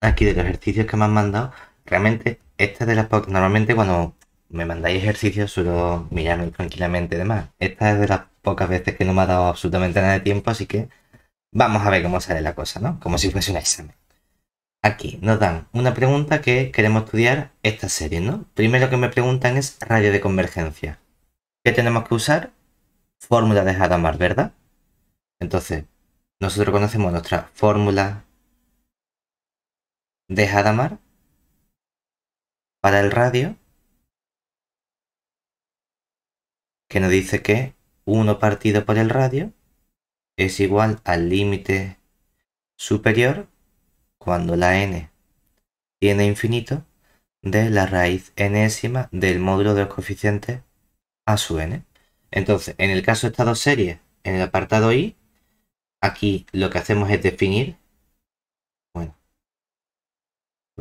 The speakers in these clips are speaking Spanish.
aquí de los ejercicios que me han mandado, realmente esta es de las pocas normalmente cuando me mandáis ejercicios suelo mirarme tranquilamente y demás. Esta es de las pocas veces que no me ha dado absolutamente nada de tiempo, así que vamos a ver cómo sale la cosa, ¿no? Como si fuese un examen. Aquí nos dan una pregunta que queremos estudiar esta serie, ¿no? Primero que me preguntan es radio de convergencia. ¿Qué tenemos que usar? Fórmula de Hadamard, ¿verdad? Entonces, nosotros conocemos nuestra fórmula de Hadamard para el radio que nos dice que 1 partido por el radio es igual al límite superior cuando la n tiene infinito de la raíz enésima del módulo de los coeficientes a su n. Entonces, en el caso de estado serie, en el apartado i, aquí lo que hacemos es definir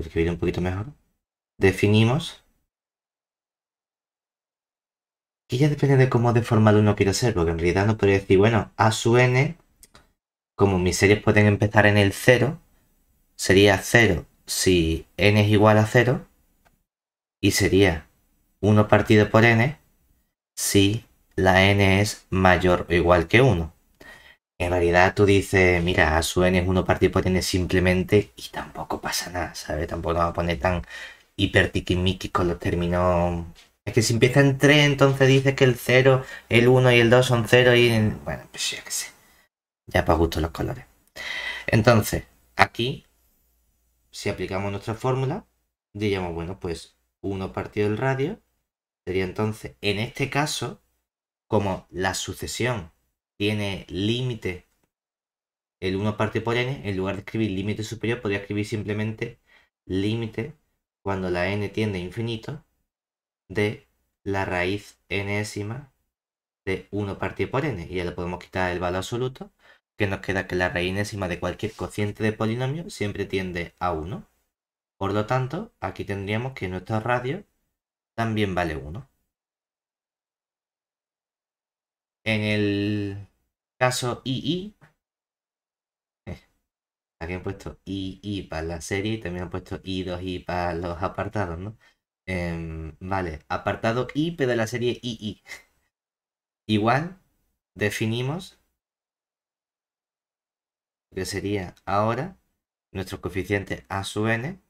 escribir un poquito mejor. Definimos. Y ya depende de cómo deformado uno quiera ser, porque en realidad no podría decir, bueno, a su n, como mis series pueden empezar en el 0, sería 0 si n es igual a 0, y sería 1 partido por n si la n es mayor o igual que 1 en realidad tú dices, mira, a N es uno pues n simplemente y tampoco pasa nada, ¿sabes? Tampoco nos va a poner tan hiper con los términos. Es que si empieza en 3, entonces dices que el 0, el 1 y el 2 son 0 y... Bueno, pues ya que sé. Ya para gusto los colores. Entonces, aquí, si aplicamos nuestra fórmula, diríamos, bueno, pues 1 partido del radio sería entonces, en este caso, como la sucesión tiene límite el 1 parte por n, en lugar de escribir límite superior, podría escribir simplemente límite cuando la n tiende a infinito de la raíz nésima de 1 partido por n. Y ya le podemos quitar el valor absoluto, que nos queda que la raíz nésima de cualquier cociente de polinomio siempre tiende a 1. Por lo tanto, aquí tendríamos que nuestro radio también vale 1. En el caso II. aquí eh, han puesto II para la serie y también han puesto I2I para los apartados, ¿no? Em, vale, apartado I, pero de la serie II. Igual, definimos que sería ahora nuestro coeficiente A sub n,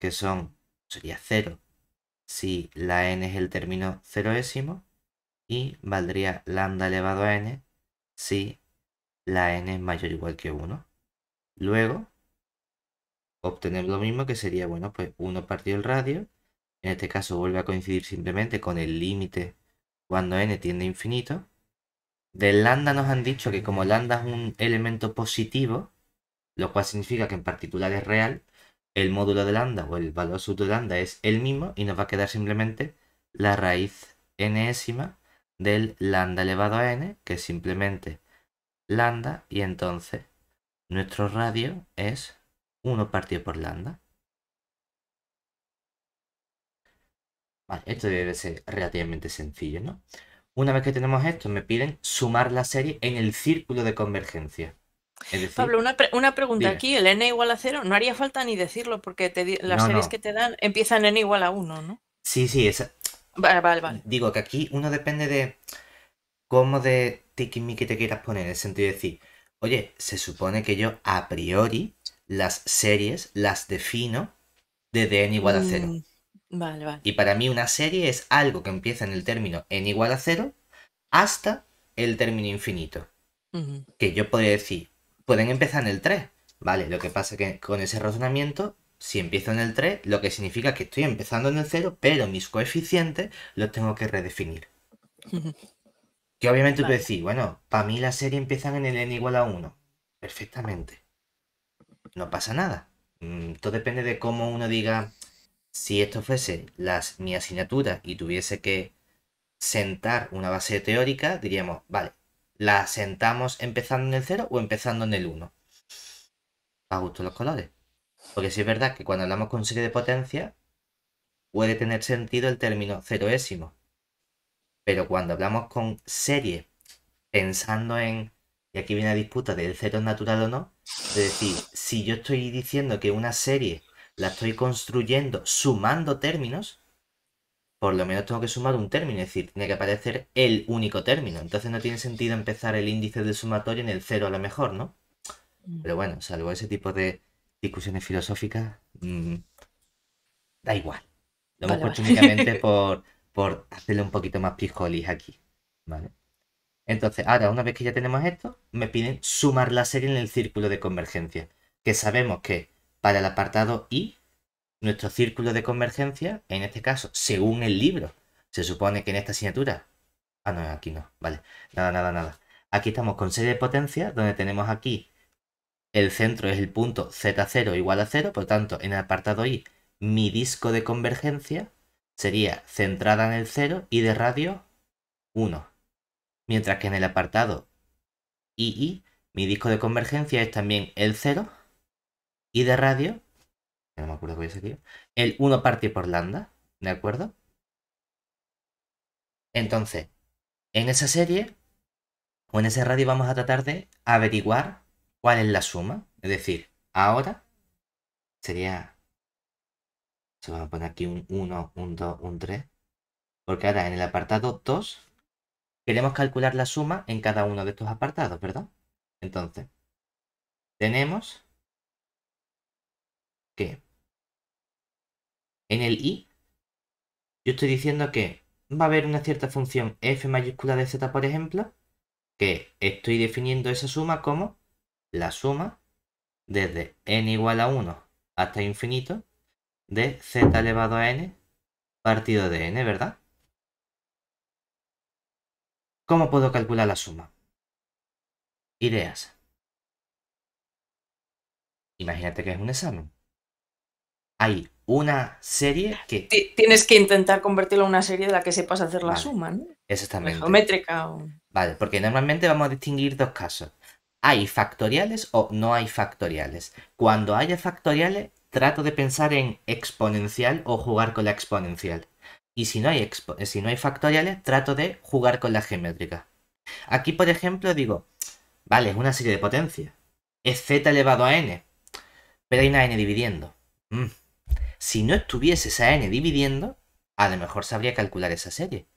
que son, sería 0 si la n es el término ceroésimo, y valdría lambda elevado a n si la n es mayor o igual que 1. Luego, obtener lo mismo que sería, bueno, pues 1 partido el radio. En este caso vuelve a coincidir simplemente con el límite cuando n tiende a infinito. De lambda nos han dicho que como lambda es un elemento positivo, lo cual significa que en particular es real, el módulo de lambda o el valor sub de lambda es el mismo y nos va a quedar simplemente la raíz nésima del lambda elevado a n, que es simplemente lambda, y entonces nuestro radio es 1 partido por lambda. esto debe ser relativamente sencillo, ¿no? Una vez que tenemos esto, me piden sumar la serie en el círculo de convergencia. Pablo, una, pregunta aquí, el n igual a 0, no haría falta ni decirlo porque las series que te dan empiezan en n igual a 1, ¿no? Sí, sí, esa, Digo que aquí uno depende de cómo de que te quieras poner, en el sentido de decir, oye, se supone que yo a priori las series las defino desde n igual a cero. Mm, vale, vale. Y para mí una serie es algo que empieza en el término n igual a cero hasta el término infinito. Que yo podría decir, pueden empezar en el 3. Vale, lo que pasa es que con ese razonamiento si empiezo en el 3, lo que significa que estoy empezando en el 0, pero mis coeficientes los tengo que redefinir. que obviamente tú decís, bueno, para mí la serie empiezan en el n igual a 1. Perfectamente. No pasa nada. Mm, todo depende de cómo uno diga, si esto fuese las, mi asignatura y tuviese que sentar una base teórica, diríamos, vale, ¿la sentamos empezando en el 0 o empezando en el 1? A gusto los colores. Porque sí es verdad que cuando hablamos con serie de potencia, puede tener sentido el término ceroésimo. Pero cuando hablamos con serie, pensando en, y aquí viene la disputa del cero natural o no, es decir, si yo estoy diciendo que una serie la estoy construyendo sumando términos, por lo menos tengo que sumar un término, es decir, tiene que aparecer el único término. Entonces no tiene sentido empezar el índice del sumatorio en el cero a lo mejor, ¿no? Mm. Pero bueno, salvo ese tipo de, discusiones filosóficas, mm, da igual. Lo hemos puesto únicamente por, hacerle un poquito más pijolis aquí. ¿vale? Entonces, ahora, una vez que ya tenemos esto, me piden sumar la serie en el círculo de convergencia. Que sabemos que para el apartado I, nuestro círculo de convergencia, en este caso, según el libro, se supone que en esta asignatura. Ah, no, aquí no. Vale. Nada, nada, nada. Aquí estamos con serie de potencia, donde tenemos aquí el centro es el punto z0 igual a 0, por tanto, en el apartado i, mi disco de convergencia sería centrada en el 0 y de radio 1. Mientras que en el apartado II, mi disco de convergencia es también el 0 y de radio, no me acuerdo cuál es aquí, el 1 partido por lambda, ¿de acuerdo? Entonces, en esa serie o en ese radio vamos a tratar de averiguar cuál es la suma. Es decir, ahora sería... Se va a poner aquí un 1, un 2, un 3. Porque ahora en el apartado 2 queremos calcular la suma en cada uno de estos apartados, ¿verdad? Entonces, tenemos que en el i yo estoy diciendo que va a haber una cierta función f mayúscula de z, por ejemplo, que estoy definiendo esa suma como la suma desde n igual a 1 hasta infinito de z elevado a n partido de n, ¿verdad? ¿Cómo puedo calcular la suma? Ideas. Imagínate que es un examen. Hay una serie que... tienes que intentar convertirla en una serie de la que sepas hacer la suma, ¿no? Exactamente. Geométrica o... Vale, porque normalmente vamos a distinguir dos casos. ¿Hay factoriales o no hay factoriales? Cuando haya factoriales, trato de pensar en exponencial o jugar con la exponencial. Y si no hay, si no hay factoriales, trato de jugar con la geométrica. Aquí, por ejemplo, digo, vale, es una serie de potencias. Es z elevado a n, pero hay una n dividiendo. Mm. Si no estuviese esa n dividiendo, a lo mejor sabría calcular esa serie.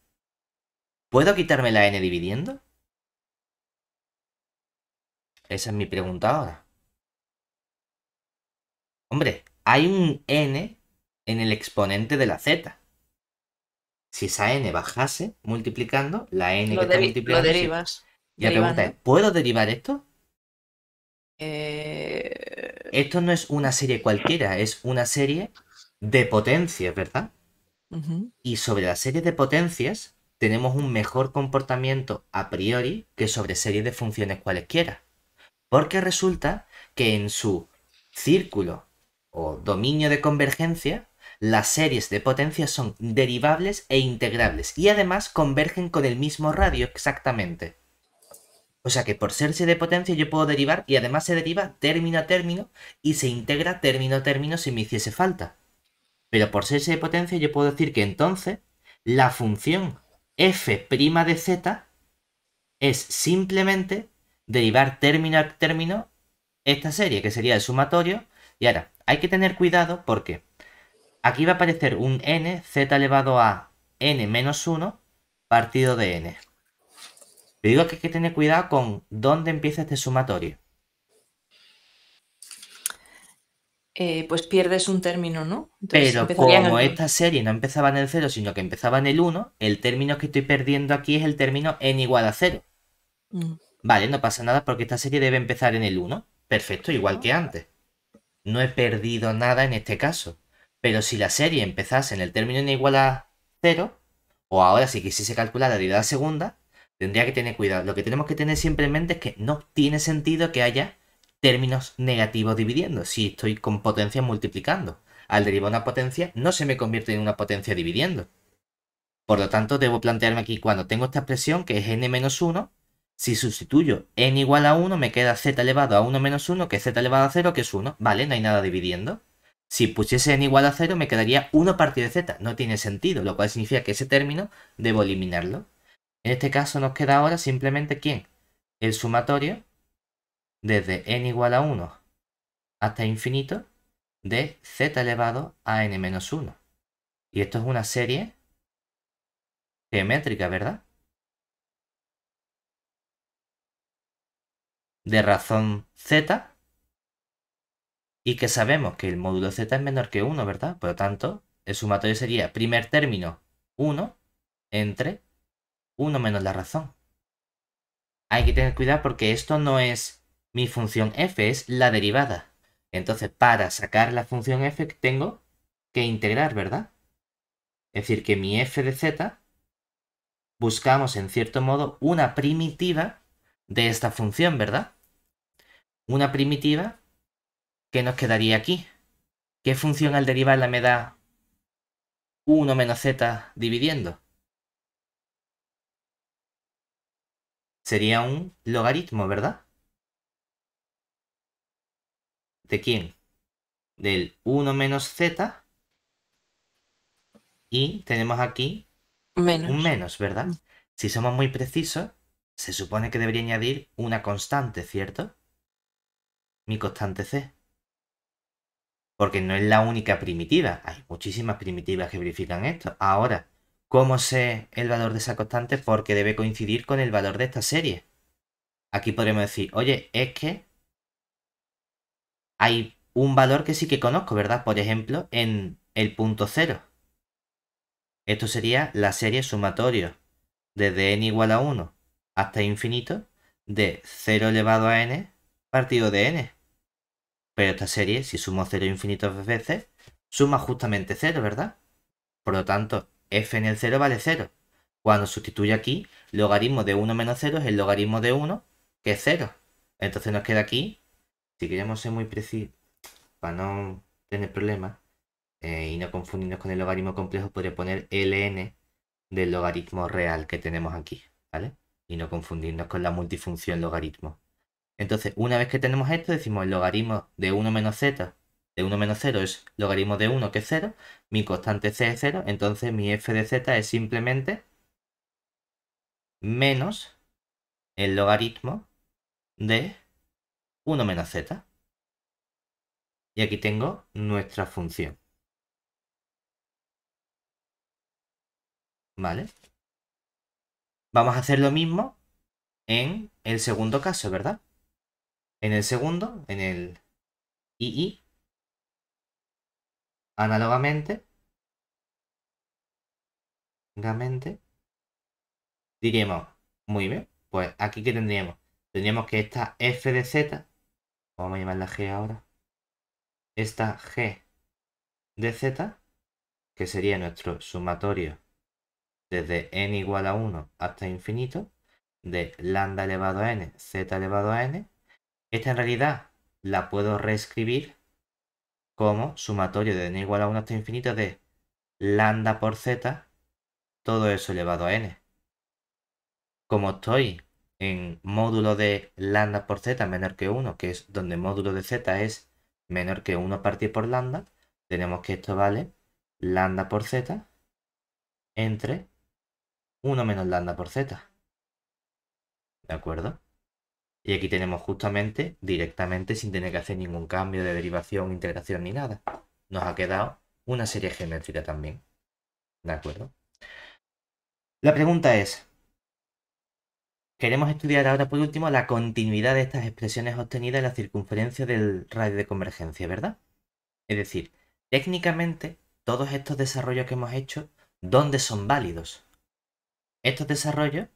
¿Puedo quitarme la n dividiendo? Esa es mi pregunta ahora. Hombre, hay un n en el exponente de la z. Si esa n bajase multiplicando, la n que te multiplicando... Lo derivas. es, ¿puedo derivar esto? Eh. Esto no es una serie cualquiera, es una serie de potencias, ¿verdad? Y sobre la serie de potencias tenemos un mejor comportamiento a priori que sobre series de funciones cualesquiera. Porque resulta que en su círculo o dominio de convergencia, las series de potencias son derivables e integrables y además convergen con el mismo radio exactamente. O sea que por ser de potencia yo puedo derivar y además se deriva término a término y se integra término a término si me hiciese falta. Pero por ser de potencia yo puedo decir que entonces la función f' de z es simplemente derivar término a término esta serie, que sería el sumatorio. Y ahora, hay que tener cuidado porque aquí va a aparecer un n, z elevado a n menos 1, partido de n. Le digo que hay que tener cuidado con dónde empieza este sumatorio. Eh, pues pierdes un término, ¿no? Pero como esta serie no empezaba en el 0, sino que empezaba en el 1, el término que estoy perdiendo aquí es el término n igual a 0. Vale, no pasa nada porque esta serie debe empezar en el 1. Perfecto, igual que antes. No he perdido nada en este caso. Pero si la serie empezase en el término n igual a 0, o ahora si quisiese calcular la derivada segunda, tendría que tener cuidado. Lo que tenemos que tener siempre en mente es que no tiene sentido que haya términos negativos dividiendo. Si estoy con potencias multiplicando, al derivar una potencia no se me convierte en una potencia dividiendo. Por lo tanto, debo plantearme aquí cuando tengo esta expresión que es n menos 1, si sustituyo n igual a 1, me queda z elevado a 1 menos 1, que es z elevado a 0, que es 1. Vale, no hay nada dividiendo. Si pusiese n igual a 0, me quedaría 1 partido de z. No tiene sentido, lo cual significa que ese término debo eliminarlo. En este caso nos queda ahora simplemente ¿quién? El sumatorio desde n igual a 1 hasta infinito de z elevado a n menos 1. Y esto es una serie geométrica, ¿verdad? de razón z y que sabemos que el módulo z es menor que 1, ¿verdad? Por lo tanto, el sumatorio sería primer término 1 entre 1 menos la razón. Hay que tener cuidado porque esto no es mi función f, es la derivada. Entonces, para sacar la función f tengo que integrar, ¿verdad? Es decir, que mi f de z buscamos en cierto modo una primitiva de esta función, ¿verdad? Una primitiva que nos quedaría aquí. ¿Qué función al derivarla me da 1 menos z dividiendo? Sería un logaritmo, ¿verdad? ¿De quién? Del 1 menos z. Y tenemos aquí un menos, ¿verdad? Si somos muy precisos, se supone que debería añadir una constante, ¿cierto? Mi constante C. Porque no es la única primitiva. Hay muchísimas primitivas que verifican esto. Ahora, ¿cómo sé el valor de esa constante? Porque debe coincidir con el valor de esta serie. Aquí podremos decir, oye, es que hay un valor que sí que conozco, ¿verdad? Por ejemplo, en el punto cero. Esto sería la serie sumatorio desde n igual a 1 hasta infinito de 0 elevado a n partido de n. Pero esta serie, si sumo 0 dos veces, suma justamente 0, ¿verdad? Por lo tanto, f en el 0 vale 0. Cuando sustituye aquí, logaritmo de 1 menos 0 es el logaritmo de 1, que es 0. Entonces nos queda aquí, si queremos ser muy precisos, para no tener problemas, eh, y no confundirnos con el logaritmo complejo, podría poner ln del logaritmo real que tenemos aquí, ¿vale? y no confundirnos con la multifunción logaritmo. Entonces, una vez que tenemos esto, decimos el logaritmo de 1 menos z de 1 menos 0 es logaritmo de 1, que es 0, mi constante c es 0, entonces mi f de z es simplemente menos el logaritmo de 1 menos z. Y aquí tengo nuestra función. ¿Vale? Vamos a hacer lo mismo en el segundo caso, ¿verdad? En el segundo, en el II, análogamente, Diríamos, muy bien, pues aquí que tendríamos, tendríamos que esta f de z, vamos a llamarla g ahora, esta g de z, que sería nuestro sumatorio desde n igual a 1 hasta infinito, de lambda elevado a n, z elevado a n, esta en realidad la puedo reescribir como sumatorio de n igual a 1 hasta infinito de lambda por z, todo eso elevado a n. Como estoy en módulo de lambda por z menor que 1, que es donde módulo de z es menor que 1 partido por lambda, tenemos que esto vale lambda por z entre 1 menos lambda por z. ¿De acuerdo? Y aquí tenemos justamente, directamente, sin tener que hacer ningún cambio de derivación, integración ni nada. Nos ha quedado una serie geométrica también. ¿De acuerdo? La pregunta es, queremos estudiar ahora por último la continuidad de estas expresiones obtenidas en la circunferencia del radio de convergencia, ¿verdad? Es decir, técnicamente, todos estos desarrollos que hemos hecho, ¿dónde son válidos? Estos desarrollos,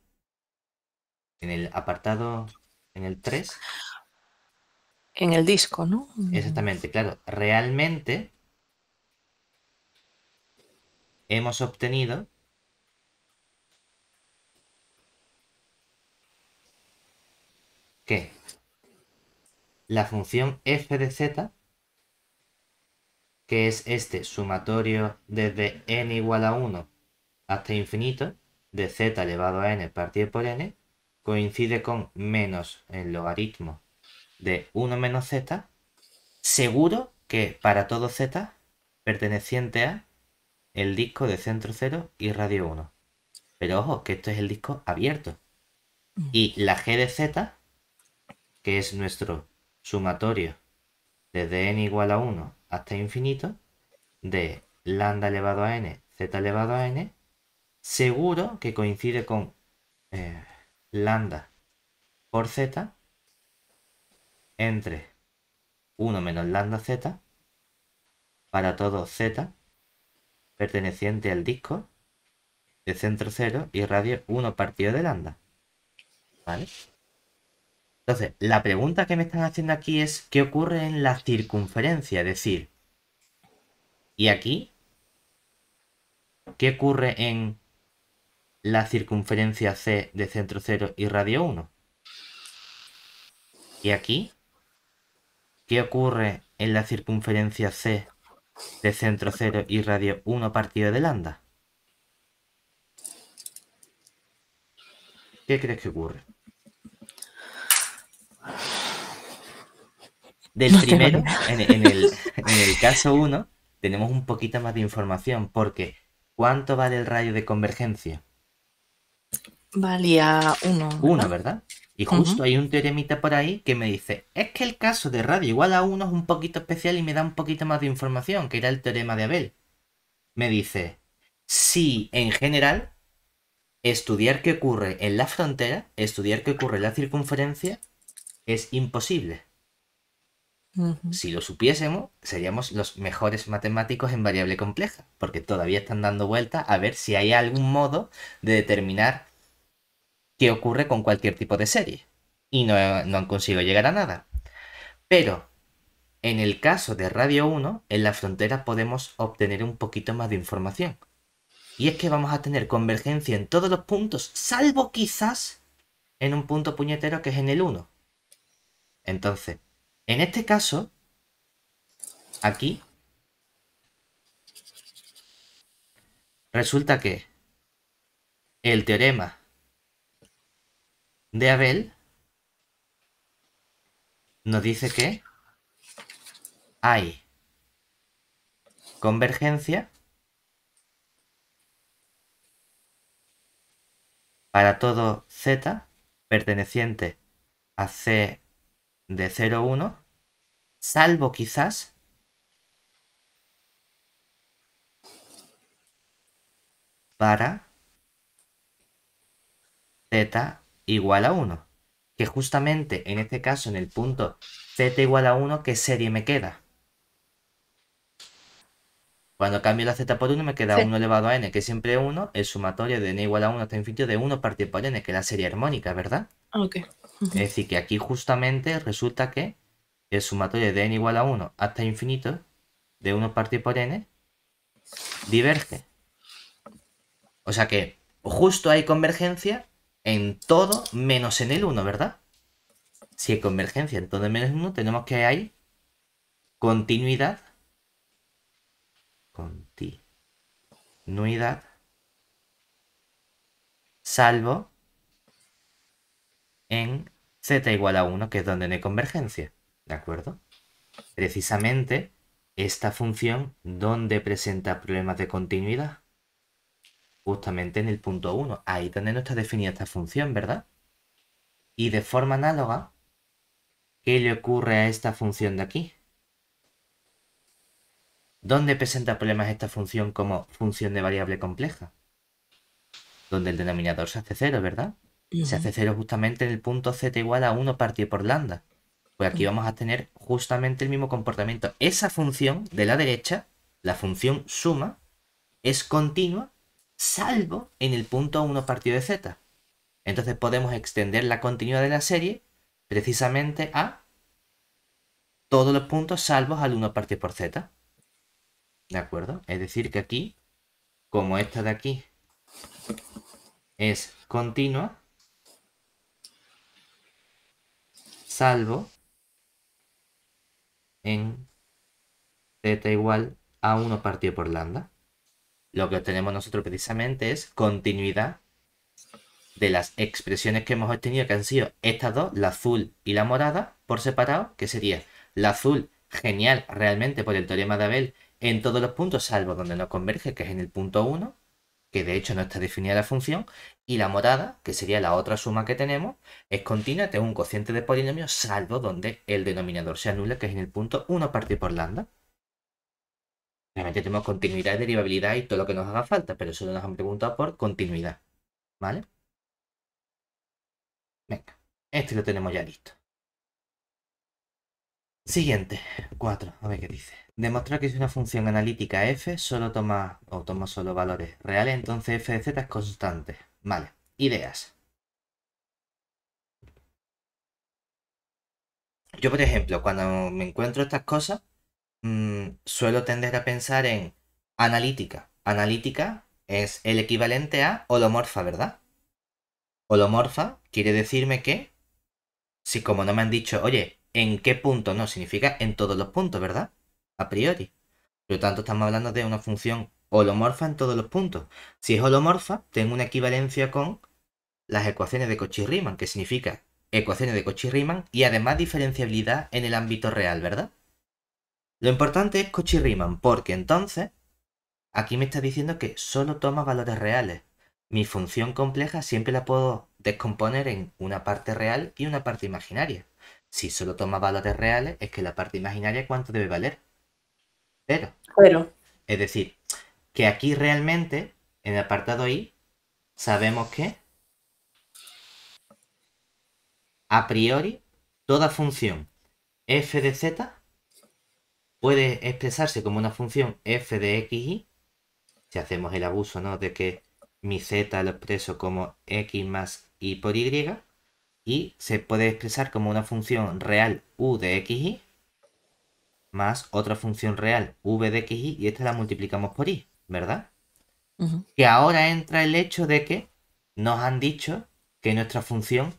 en el apartado, en el 3. En el disco, ¿no? Exactamente, claro. Realmente hemos obtenido que la función f de z, que es este sumatorio desde n igual a 1 hasta infinito, de z elevado a n partido por n coincide con menos el logaritmo de 1 menos z, seguro que para todo z perteneciente a el disco de centro 0 y radio 1. Pero ojo, que esto es el disco abierto. Mm. Y la g de z, que es nuestro sumatorio desde n igual a 1 hasta infinito, de lambda elevado a n, z elevado a n, seguro que coincide con eh, lambda por z entre 1 menos lambda z para todo z perteneciente al disco de centro 0 y radio 1 partido de lambda. ¿Vale? Entonces, la pregunta que me están haciendo aquí es qué ocurre en la circunferencia, es decir, y aquí, ¿qué ocurre en la circunferencia C de centro 0 y radio 1. Y aquí, ¿qué ocurre en la circunferencia C de centro 0 y radio 1 partido de lambda? ¿Qué crees que ocurre? Del primero, en, el, en el caso 1, tenemos un poquito más de información porque ¿cuánto vale el radio de convergencia? valía uno. ¿verdad? ¿verdad? Y justo hay un teoremita por ahí que me dice, es que el caso de radio igual a 1 es un poquito especial y me da un poquito más de información, que era el teorema de Abel. Me dice, si en general estudiar qué ocurre en la frontera, estudiar qué ocurre en la circunferencia, es imposible. Si lo supiésemos, seríamos los mejores matemáticos en variable compleja, porque todavía están dando vueltas a ver si hay algún modo de determinar que ocurre con cualquier tipo de serie. Y no, han conseguido llegar a nada. Pero en el caso de Radio 1, en la frontera podemos obtener un poquito más de información. Y es que vamos a tener convergencia en todos los puntos, salvo quizás en un punto puñetero que es en el 1. Entonces, en este caso, aquí, resulta que el teorema de Abel nos dice que hay convergencia para todo z perteneciente a c de 0, uno salvo quizás para z igual a 1. Que justamente en este caso, en el punto z igual a 1, ¿qué serie me queda? Cuando cambio la z por 1 me queda 1 elevado a n, que es siempre 1, el sumatorio de n igual a 1 hasta infinito de 1 partido por n, que es la serie armónica, ¿verdad? Ok. Es decir, que aquí justamente resulta que el sumatorio de n igual a 1 hasta infinito de 1 partido por n diverge. O sea que justo hay convergencia en todo menos en el 1, ¿verdad? Si hay convergencia en todo menos en 1, tenemos que hay continuidad. Continuidad. Salvo en z igual a 1, que es donde no hay convergencia. ¿De acuerdo? Precisamente esta función donde presenta problemas de continuidad justamente en el punto 1, ahí donde no está definida esta función, ¿verdad? Y de forma análoga, ¿qué le ocurre a esta función de aquí? ¿Dónde presenta problemas esta función como función de variable compleja? Donde el denominador se hace cero, ¿verdad? Se hace cero justamente en el punto z igual a 1 partido por lambda. Pues aquí vamos a tener justamente el mismo comportamiento. Esa función de la derecha, la función suma, es continua salvo en el punto 1 partido de z. Entonces podemos extender la continuidad de la serie precisamente a todos los puntos salvos al 1 partido por z. ¿De acuerdo? Es decir, que aquí, como esta de aquí es continua, salvo en z igual a 1 partido por lambda. Lo que obtenemos nosotros precisamente es continuidad de las expresiones que hemos obtenido, que han sido estas dos, la azul y la morada, por separado, que sería la azul, genial realmente por el teorema de Abel en todos los puntos, salvo donde no converge, que es en el punto 1, que de hecho no está definida la función, y la morada, que sería la otra suma que tenemos, es continua, tengo un cociente de polinomios, salvo donde el denominador se anula, que es en el punto 1 partido por lambda. Realmente tenemos continuidad, derivabilidad y todo lo que nos haga falta, pero solo nos han preguntado por continuidad. ¿Vale? Venga, este lo tenemos ya listo. Siguiente, 4, a ver qué dice. Demostrar que si una función analítica f solo toma o toma solo valores reales, entonces f de z es constante. Vale, ideas. Yo, por ejemplo, cuando me encuentro estas cosas, Mm, suelo tender a pensar en analítica. Analítica es el equivalente a holomorfa, ¿verdad? Holomorfa quiere decirme que, si como no me han dicho, oye, ¿en qué punto? No, significa en todos los puntos, ¿verdad? A priori. Por lo tanto, estamos hablando de una función holomorfa en todos los puntos. Si es holomorfa, tengo una equivalencia con las ecuaciones de Cauchy-Riemann, que significa ecuaciones de Cauchy-Riemann y además diferenciabilidad en el ámbito real, ¿verdad? Lo importante es cochirriman, Riemann, porque entonces aquí me está diciendo que solo toma valores reales. Mi función compleja siempre la puedo descomponer en una parte real y una parte imaginaria. Si solo toma valores reales, es que la parte imaginaria cuánto debe valer. Pero. Pero. Es decir, que aquí realmente, en el apartado I, sabemos que a priori toda función f de z puede expresarse como una función f de y, si hacemos el abuso ¿no? de que mi z lo expreso como x más y por y, y se puede expresar como una función real u de xy más otra función real v de x y esta la multiplicamos por y, ¿verdad? Que ahora entra el hecho de que nos han dicho que nuestra función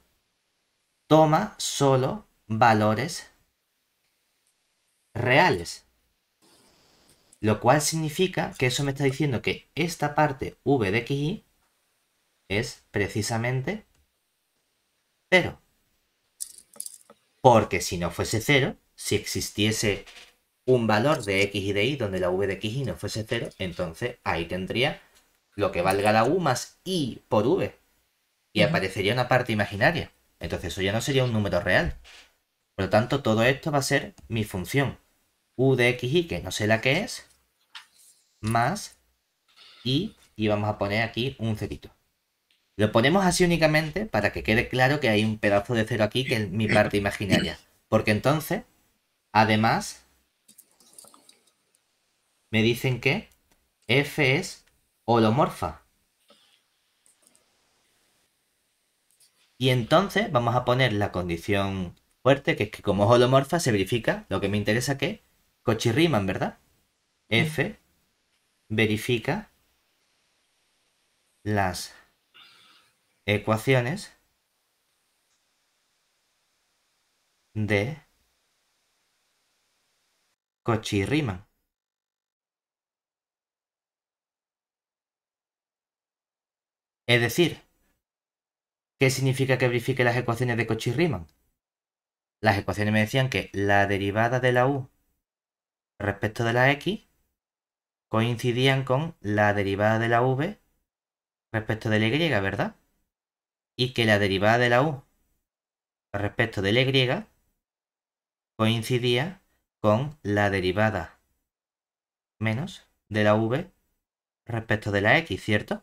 toma solo valores reales. Lo cual significa que eso me está diciendo que esta parte v de xy es precisamente 0. Porque si no fuese 0, si existiese un valor de x y de y donde la v de y no fuese 0, entonces ahí tendría lo que valga la u más i por v. Y aparecería una parte imaginaria. Entonces eso ya no sería un número real. Por lo tanto, todo esto va a ser mi función u de Y, que no sé la que es, más y, y vamos a poner aquí un cerito. Lo ponemos así únicamente para que quede claro que hay un pedazo de cero aquí que es mi parte imaginaria. Porque entonces, además, me dicen que f es holomorfa. Y entonces vamos a poner la condición fuerte, que es que como es holomorfa se verifica lo que me interesa que Cochirriman, ¿verdad? F verifica las ecuaciones de Cochirriman. Es decir, ¿qué significa que verifique las ecuaciones de Cochirriman? Las ecuaciones me decían que la derivada de la u respecto de la x coincidían con la derivada de la v respecto de la y, ¿verdad? Y que la derivada de la u respecto de la y coincidía con la derivada menos de la v respecto de la x, ¿cierto?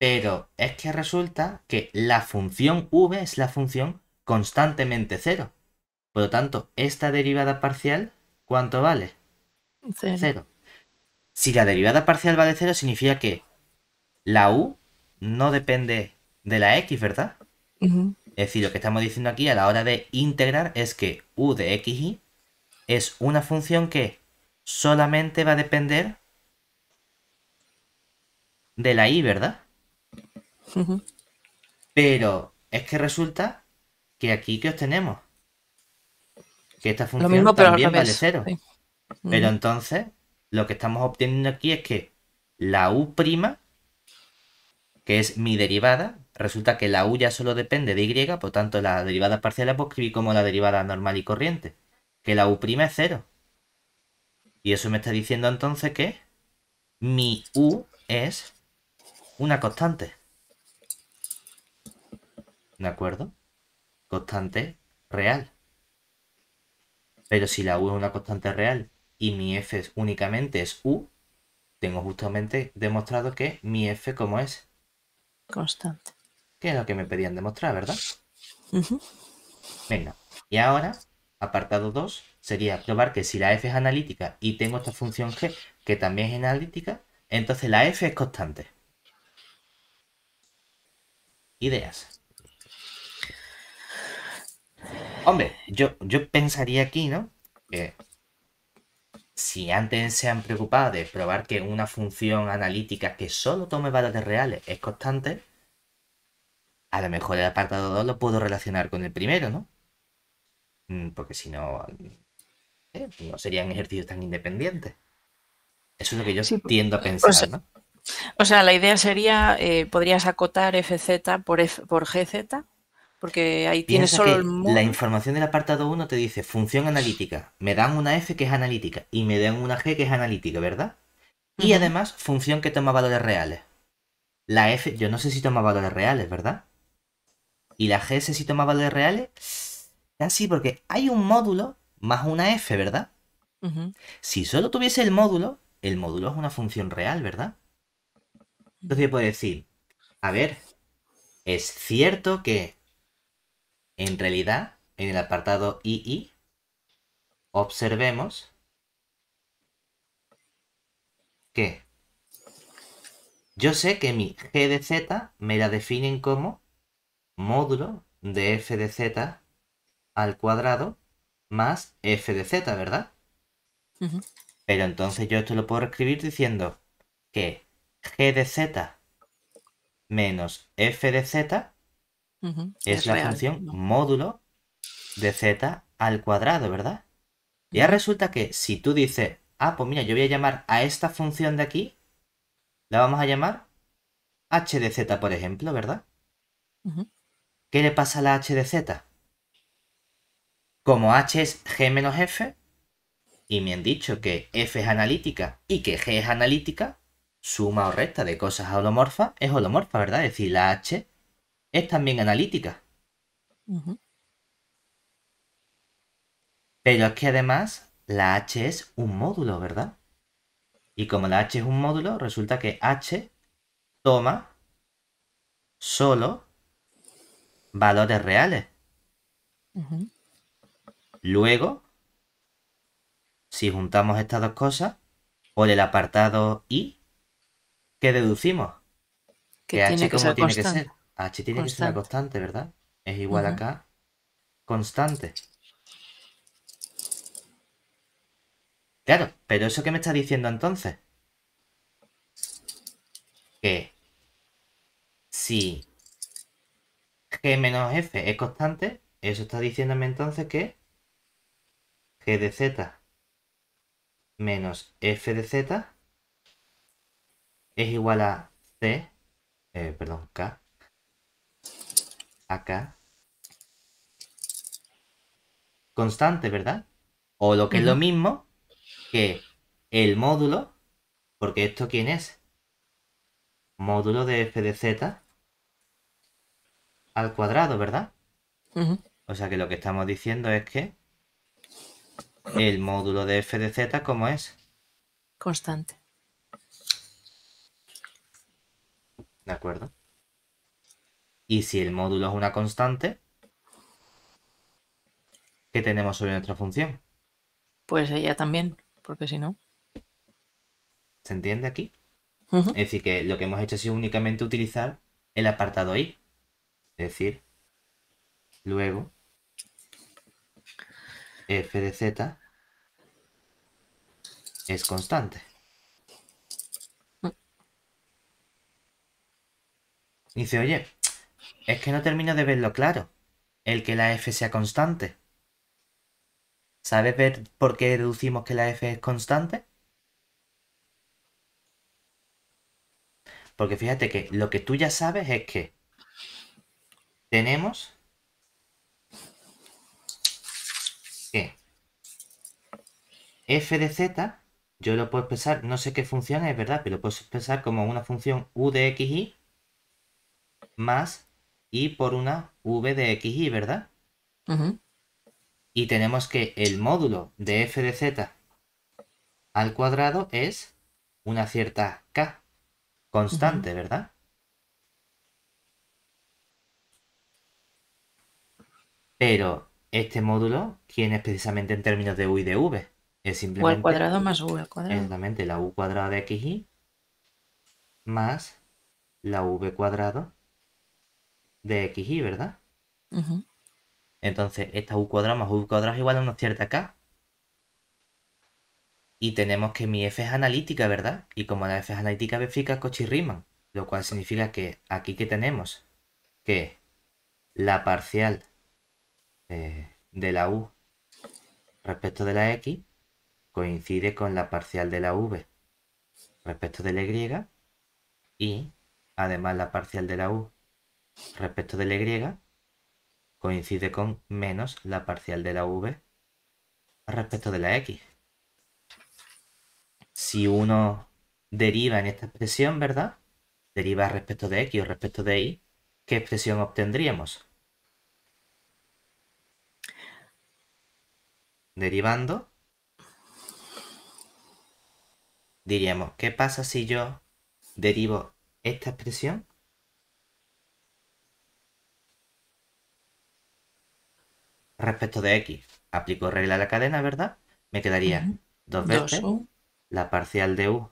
Pero es que resulta que la función v es la función constantemente cero. Por lo tanto, esta derivada parcial ¿Cuánto vale? Cero. Si la derivada parcial vale cero, significa que la u no depende de la x, ¿verdad? Es decir, lo que estamos diciendo aquí a la hora de integrar es que u de y es una función que solamente va a depender de la y, ¿verdad? Pero es que resulta que aquí que obtenemos que esta función también vale cero. Pero entonces, lo que estamos obteniendo aquí es que la U', que es mi derivada, resulta que la U ya solo depende de Y, por tanto la derivada parcial la puedo escribir como la derivada normal y corriente, que la U' es cero. Y eso me está diciendo entonces que mi U es una constante. ¿De acuerdo? Constante real. Pero si la U es una constante real y mi F únicamente es U, tengo justamente demostrado que mi F como es constante. Que es lo que me pedían demostrar, ¿verdad? Venga, y ahora, apartado 2, sería probar que si la F es analítica y tengo esta función G, que también es analítica, entonces la F es constante. Ideas. Hombre, yo, yo pensaría aquí, ¿no? Que si antes se han preocupado de probar que una función analítica que solo tome valores reales es constante, a lo mejor el apartado 2 lo puedo relacionar con el primero, ¿no? Mm, porque si no, eh, no serían ejercicios tan independientes. Eso es lo que yo sí, pues, tiendo a pensar, ¿no? O sea, la idea sería, eh, ¿podrías acotar FZ por, F, por GZ? porque ahí tienes solo el La información del apartado 1 te dice función analítica. Me dan una F que es analítica y me dan una G que es analítica, ¿verdad? Y además función que toma valores reales. La F, yo no sé si toma valores reales, ¿verdad? Y la G, sé si toma valores reales. Así, porque hay un módulo más una F, ¿verdad? Si solo tuviese el módulo, el módulo es una función real, ¿verdad? Entonces yo puedo decir, a ver, es cierto que en realidad, en el apartado II, observemos que yo sé que mi g de z me la definen como módulo de f de z al cuadrado más f de z, ¿verdad? Pero entonces yo esto lo puedo escribir diciendo que g de z menos f de z es, la función módulo de z al cuadrado, ¿verdad? Ya resulta que si tú dices, ah, pues mira, yo voy a llamar a esta función de aquí, la vamos a llamar h de z, por ejemplo, ¿verdad? ¿Qué le pasa a la h de z? Como h es g menos f, y me han dicho que f es analítica y que g es analítica, suma o recta de cosas holomorfas es holomorfa, ¿verdad? Es decir, la h es también analítica. Pero es que además la H es un módulo, ¿verdad? Y como la H es un módulo, resulta que H toma solo valores reales. Luego, si juntamos estas dos cosas, por el apartado I, ¿qué deducimos? Que, que H como tiene que ser H tiene que ser una constante, ¿verdad? Es igual a K. Constante. Claro, pero eso qué me está diciendo entonces. Que si G menos F es constante, eso está diciéndome entonces que G de Z menos F de Z es igual a C, eh, perdón, K acá. Constante, ¿verdad? O lo que es lo mismo que el módulo, porque esto quién es? Módulo de f de z al cuadrado, ¿verdad? O sea que lo que estamos diciendo es que el módulo de f de z, ¿cómo es? Constante. ¿De acuerdo? Y si el módulo es una constante, ¿qué tenemos sobre nuestra función? Pues ella también, porque si no. ¿Se entiende aquí? Es decir, que lo que hemos hecho Es únicamente utilizar el apartado i. Es decir, luego f de z es constante. dice, mm. oye, es que no termino de verlo claro. El que la f sea constante. ¿Sabes ver por qué deducimos que la f es constante? Porque fíjate que lo que tú ya sabes es que tenemos que f de z, yo lo puedo expresar, no sé qué función es verdad, pero lo puedo expresar como una función u de x y más y por una v de x, y, ¿verdad? Y tenemos que el módulo de f de z al cuadrado es una cierta k constante, ¿verdad? Pero este módulo, tiene precisamente en términos de u y de v? Es simplemente... U al cuadrado más v al cuadrado. Exactamente, la u cuadrada de xy más la v cuadrado de XY, ¿verdad? Entonces, esta U cuadrada más U cuadrada es igual a una cierta acá. Y tenemos que mi F es analítica, ¿verdad? Y como la F es analítica, verifica y riemann Lo cual significa que aquí que tenemos que la parcial eh, de la U respecto de la X coincide con la parcial de la V respecto de la Y y además la parcial de la U respecto de la y coincide con menos la parcial de la v respecto de la x. Si uno deriva en esta expresión, ¿verdad? Deriva respecto de x o respecto de y, ¿qué expresión obtendríamos? Derivando, diríamos, ¿qué pasa si yo derivo esta expresión respecto de x. Aplico regla a la cadena, ¿verdad? Me quedaría dos veces la parcial de u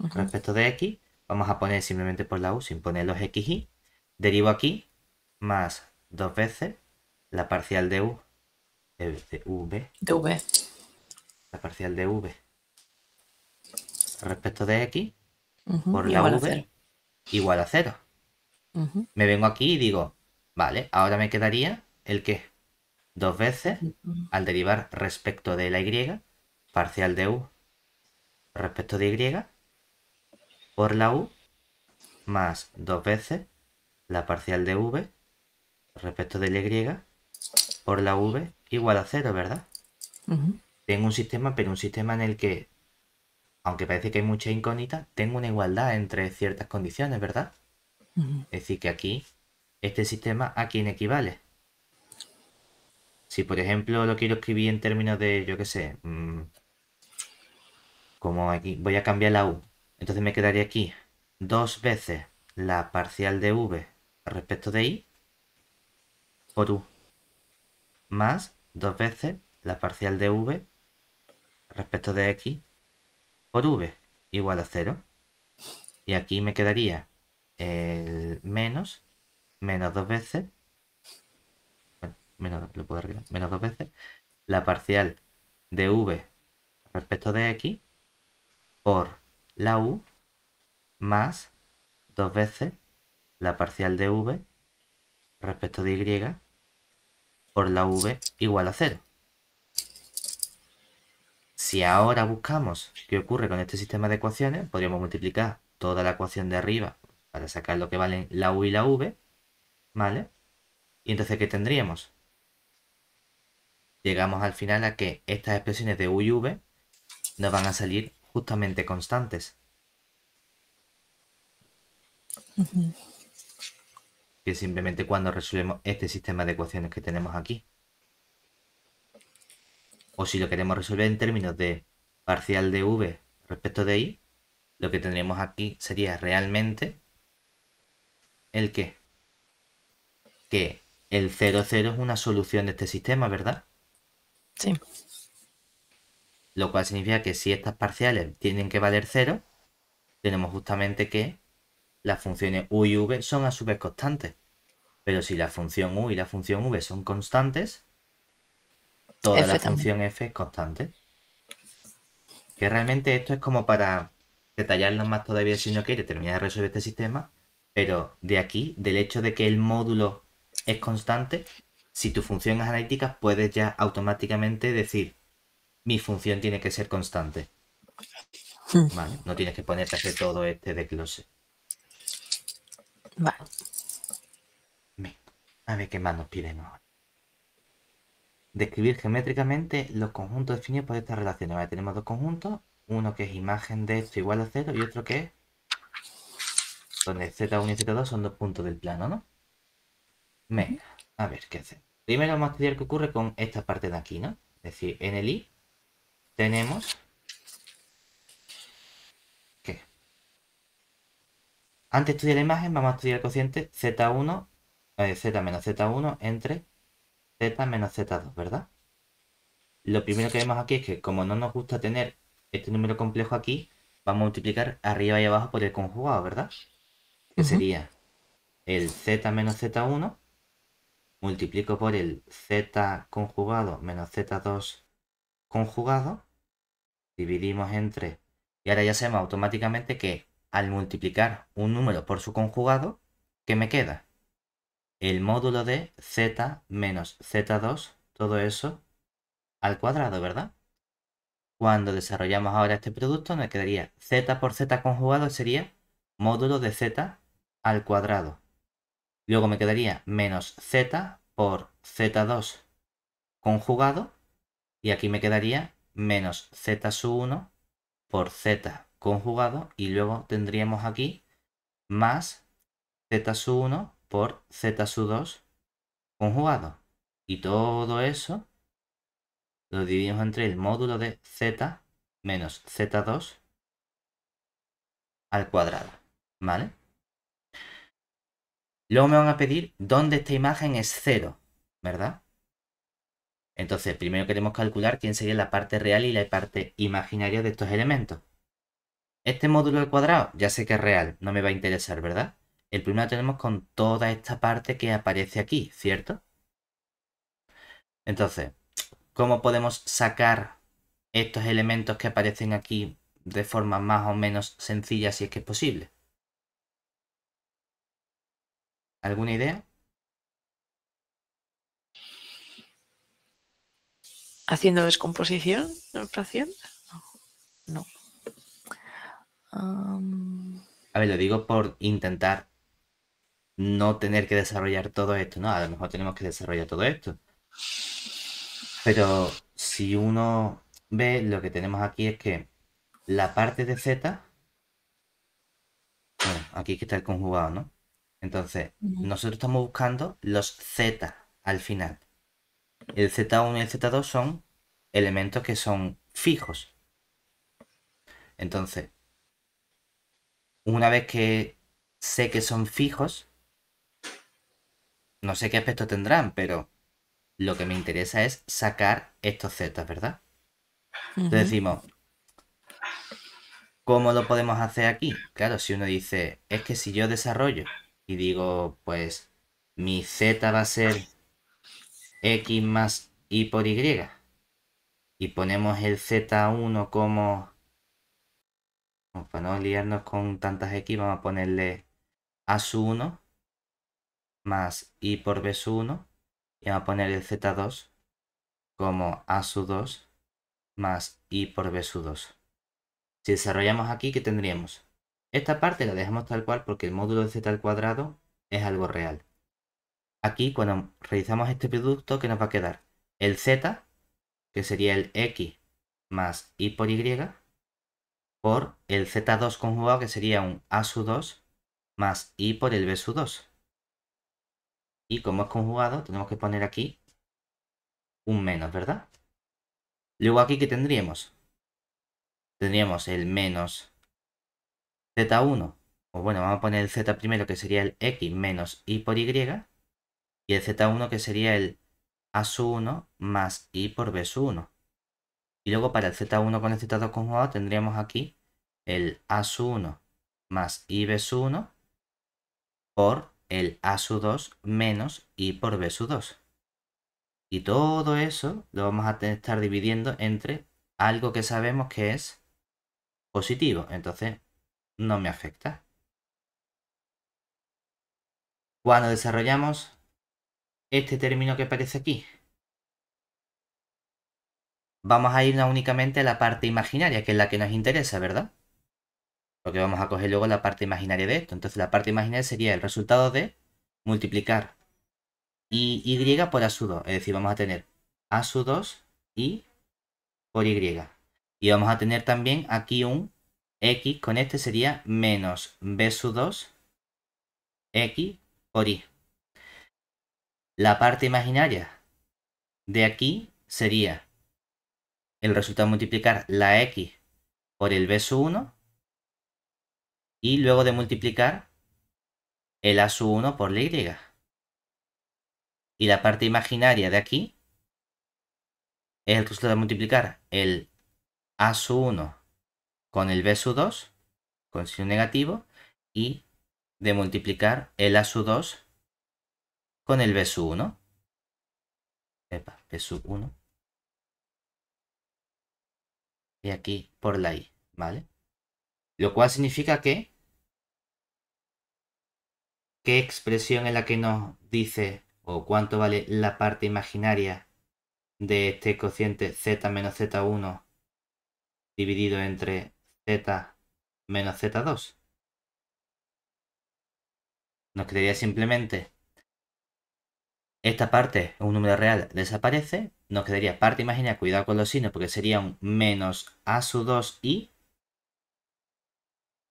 respecto de x. Vamos a poner simplemente por la u, sin poner los x y. Derivo aquí más dos veces la parcial de u. Eh, de v. De v. La parcial de v respecto de x por la igual v a igual a cero. Me vengo aquí y digo, vale, ahora me quedaría el que dos veces al derivar respecto de la y parcial de u respecto de y por la u más dos veces la parcial de v respecto de la y por la v igual a cero, ¿verdad? Tengo un sistema, pero un sistema en el que, aunque parece que hay mucha incógnita, tengo una igualdad entre ciertas condiciones, ¿verdad? Es decir, que aquí este sistema a quién equivale si, por ejemplo, lo quiero escribir en términos de, yo qué sé, mm, como aquí, voy a cambiar la U. Entonces me quedaría aquí dos veces la parcial de V respecto de I por U. Más dos veces la parcial de V respecto de X por V igual a cero. Y aquí me quedaría el menos, menos dos veces menos, dos veces, la parcial de v respecto de x por la u más dos veces la parcial de v respecto de y por la v igual a cero. Si ahora buscamos qué ocurre con este sistema de ecuaciones, podríamos multiplicar toda la ecuación de arriba para sacar lo que valen la u y la v, ¿vale? Y entonces, ¿qué tendríamos? llegamos al final a que estas expresiones de u y v nos van a salir justamente constantes. Que simplemente cuando resolvemos este sistema de ecuaciones que tenemos aquí. O si lo queremos resolver en términos de parcial de v respecto de i, lo que tendríamos aquí sería realmente el qué? Que el 0, es una solución de este sistema, ¿verdad? Sí. Lo cual significa que si estas parciales tienen que valer cero, tenemos justamente que las funciones u y v son a su vez constantes. Pero si la función u y la función v son constantes, toda la función f es constante. Que realmente esto es como para detallarlo más todavía si no quiere terminar de resolver este sistema. Pero de aquí, del hecho de que el módulo es constante, si tu función es analítica, puedes ya automáticamente decir, mi función tiene que ser constante. Hmm. Vale, no tienes que ponerte a hacer todo este desglose. Vale. A ver qué más nos piden ahora. Describir geométricamente los conjuntos definidos por esta relación. Ahora tenemos dos conjuntos, uno que es imagen de esto igual a cero y otro que es donde Z1 y Z2 son dos puntos del plano, ¿no? Venga, a ver qué hacemos. Primero vamos a estudiar qué ocurre con esta parte de aquí, ¿no? Es decir, en el i tenemos qué. antes de estudiar la imagen vamos a estudiar el cociente z1 eh, z menos z1 entre z menos z2, ¿verdad? Lo primero que vemos aquí es que como no nos gusta tener este número complejo aquí, vamos a multiplicar arriba y abajo por el conjugado, ¿verdad? Que sería el z menos z1 multiplico por el z conjugado menos z2 conjugado, dividimos entre, y ahora ya sabemos automáticamente que al multiplicar un número por su conjugado, ¿qué me queda? El módulo de z menos z2, todo eso al cuadrado, ¿verdad? Cuando desarrollamos ahora este producto, nos quedaría z por z conjugado sería módulo de z al cuadrado. Luego me quedaría menos z por z2 conjugado. Y aquí me quedaría menos z 1 por z conjugado. Y luego tendríamos aquí más z 1 por z 2 conjugado. Y todo eso lo dividimos entre el módulo de z menos z2 al cuadrado. ¿Vale? Luego me van a pedir dónde esta imagen es cero, ¿verdad? Entonces, primero queremos calcular quién sería la parte real y la parte imaginaria de estos elementos. Este módulo al cuadrado, ya sé que es real, no me va a interesar, ¿verdad? El primero lo tenemos con toda esta parte que aparece aquí, ¿cierto? Entonces, ¿cómo podemos sacar estos elementos que aparecen aquí de forma más o menos sencilla si es que es posible? ¿Alguna idea? ¿Haciendo descomposición del paciente? No. A ver, lo digo por intentar no tener que desarrollar todo esto, ¿no? A lo mejor tenemos que desarrollar todo esto. Pero si uno ve, lo que tenemos aquí es que la parte de Z, bueno, aquí que está el conjugado, ¿no? Entonces, nosotros estamos buscando los Z al final. El Z1 y el Z2 son elementos que son fijos. Entonces, una vez que sé que son fijos, no sé qué aspecto tendrán, pero lo que me interesa es sacar estos Z, ¿verdad? Entonces decimos, ¿cómo lo podemos hacer aquí? Claro, si uno dice, es que si yo desarrollo y digo, pues mi z va a ser x más y por y. Y ponemos el z1 como... para no liarnos con tantas x, vamos a ponerle a 1 más y por b 1 y vamos a poner el z2 como a su 2 más y por b 2. Si desarrollamos aquí, ¿qué tendríamos? Esta parte la dejamos tal cual porque el módulo de z al cuadrado es algo real. Aquí cuando realizamos este producto, ¿qué nos va a quedar? El z, que sería el x más y por y, por el z2 conjugado, que sería un a sub 2 más y por el b sub 2. Y como es conjugado, tenemos que poner aquí un menos, ¿verdad? Luego aquí, ¿qué tendríamos? Tendríamos el menos Z1, o bueno, vamos a poner el Z primero que sería el X menos Y por Y, y el Z1 que sería el A sub 1 más Y por B 1. Y luego para el Z1 con el Z2 conjugado tendríamos aquí el A sub 1 más Y B 1 por el A 2 menos Y por B 2. Y todo eso lo vamos a estar dividiendo entre algo que sabemos que es positivo. Entonces no me afecta. Cuando desarrollamos este término que aparece aquí, vamos a irnos únicamente a la parte imaginaria, que es la que nos interesa, ¿verdad? Porque vamos a coger luego la parte imaginaria de esto. Entonces la parte imaginaria sería el resultado de multiplicar y por a su 2. Es decir, vamos a tener a su 2 y por y. Y vamos a tener también aquí un X con este sería menos B sub 2 X por Y. La parte imaginaria de aquí sería el resultado de multiplicar la X por el B 1 y luego de multiplicar el A sub 1 por la Y. Y la parte imaginaria de aquí es el resultado de multiplicar el A sub 1 con el B 2 con signo negativo, y de multiplicar el A 2 con el B 1. Epa, B 1. Y aquí por la I, ¿vale? Lo cual significa que... ¿Qué expresión es la que nos dice o cuánto vale la parte imaginaria de este cociente z menos z1 dividido entre z menos z2. Nos quedaría simplemente esta parte, un número real, desaparece. Nos quedaría parte imaginaria, cuidado con los signos, porque sería un menos a su 2i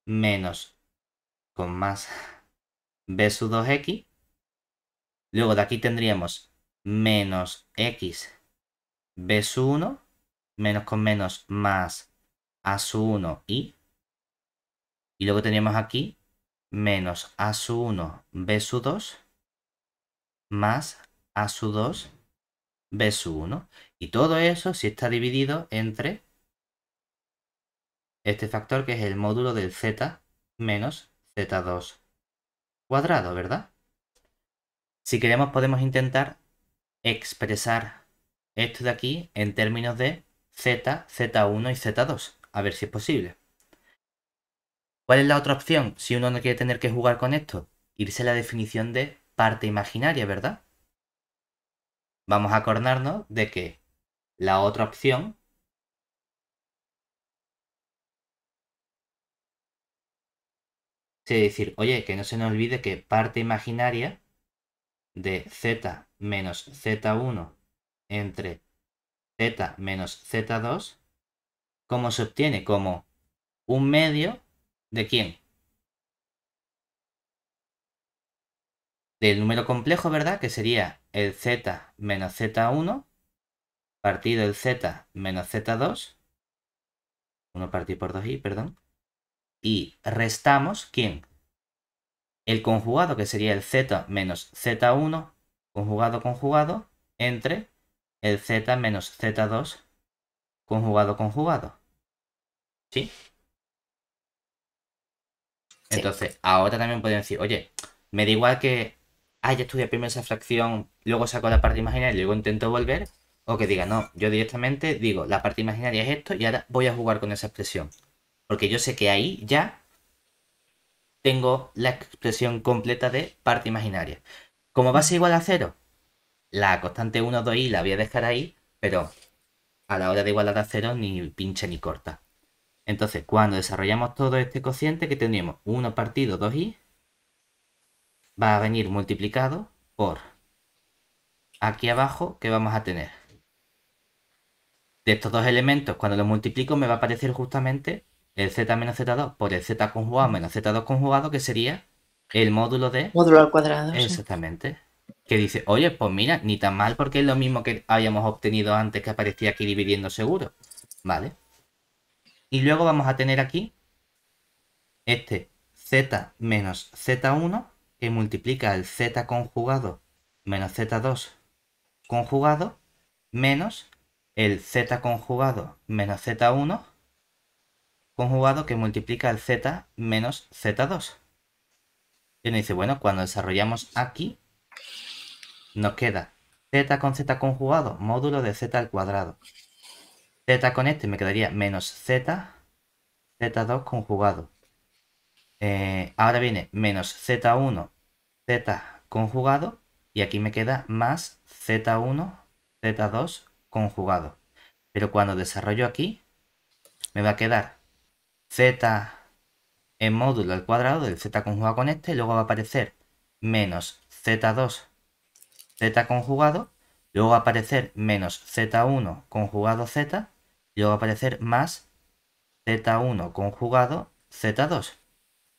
menos con más b su 2x. Luego de aquí tendríamos menos x b su 1 menos con menos más sub 1 y. Y luego tenemos aquí menos sub 1 b 2 más a 2 b 1 Y todo eso si está dividido entre este factor que es el módulo del Z menos Z2 cuadrado, ¿verdad? Si queremos podemos intentar expresar esto de aquí en términos de Z, Z1 y Z2 a ver si es posible. ¿Cuál es la otra opción? Si uno no quiere tener que jugar con esto, irse a la definición de parte imaginaria, ¿verdad? Vamos a acordarnos de que la otra opción es decir, oye, que no se nos olvide que parte imaginaria de z menos z1 entre z menos z2 ¿Cómo se obtiene? Como un medio de quién? Del número complejo, ¿verdad? Que sería el z menos z1 partido el z menos z2. 1 partido por 2i, perdón. Y restamos, ¿quién? El conjugado, que sería el z menos z1, conjugado, conjugado, entre el z menos z2 conjugado conjugado. ¿Sí? Entonces, ahora también pueden decir, oye, me da igual que haya estudiado primero esa fracción, luego saco la parte imaginaria y luego intento volver, o que diga, no, yo directamente digo, la parte imaginaria es esto y ahora voy a jugar con esa expresión. Porque yo sé que ahí ya tengo la expresión completa de parte imaginaria. Como ser igual a cero, la constante 1, 2 y la voy a dejar ahí, pero a la hora de igualar a cero ni pincha ni corta. Entonces, cuando desarrollamos todo este cociente, que tendríamos 1 partido 2i, va a venir multiplicado por aquí abajo que vamos a tener. De estos dos elementos, cuando los multiplico, me va a aparecer justamente el z menos z2 por el z conjugado menos z2 conjugado, que sería el módulo de... Módulo al cuadrado. Exactamente que dice, oye, pues mira, ni tan mal porque es lo mismo que habíamos obtenido antes que aparecía aquí dividiendo seguro. ¿Vale? Y luego vamos a tener aquí este z menos z1 que multiplica el z conjugado menos z2 conjugado menos el z conjugado menos z1 conjugado que multiplica el z menos z2. Y nos dice, bueno, cuando desarrollamos aquí, nos queda z con z conjugado, módulo de z al cuadrado. z con este me quedaría menos z, z2 conjugado. Eh, ahora viene menos z1, z conjugado, y aquí me queda más z1, z2 conjugado. Pero cuando desarrollo aquí, me va a quedar z en módulo al cuadrado del z conjugado con este, luego va a aparecer menos z2 z conjugado, luego aparecer menos z1 conjugado z, y luego a aparecer más z1 conjugado z2.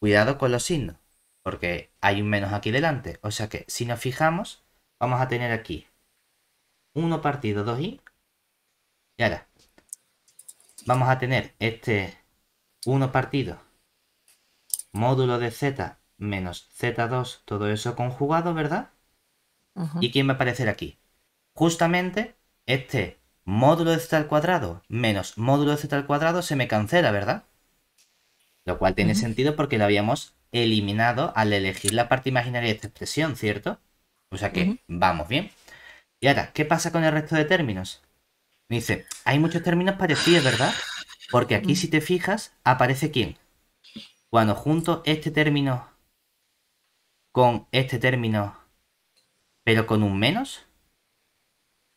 Cuidado con los signos, porque hay un menos aquí delante. O sea que si nos fijamos, vamos a tener aquí 1 partido 2i. Y ahora vamos a tener este 1 partido módulo de z menos z2, todo eso conjugado, ¿verdad? ¿Y quién va a aparecer aquí? Justamente este módulo de z al cuadrado menos módulo de z al cuadrado se me cancela, ¿verdad? Lo cual tiene sentido porque lo habíamos eliminado al elegir la parte imaginaria de esta expresión, ¿cierto? O sea que vamos bien. Y ahora, ¿qué pasa con el resto de términos? Me dice, hay muchos términos parecidos, ¿verdad? Porque aquí, si te fijas, aparece quién. Cuando junto este término con este término pero con un menos,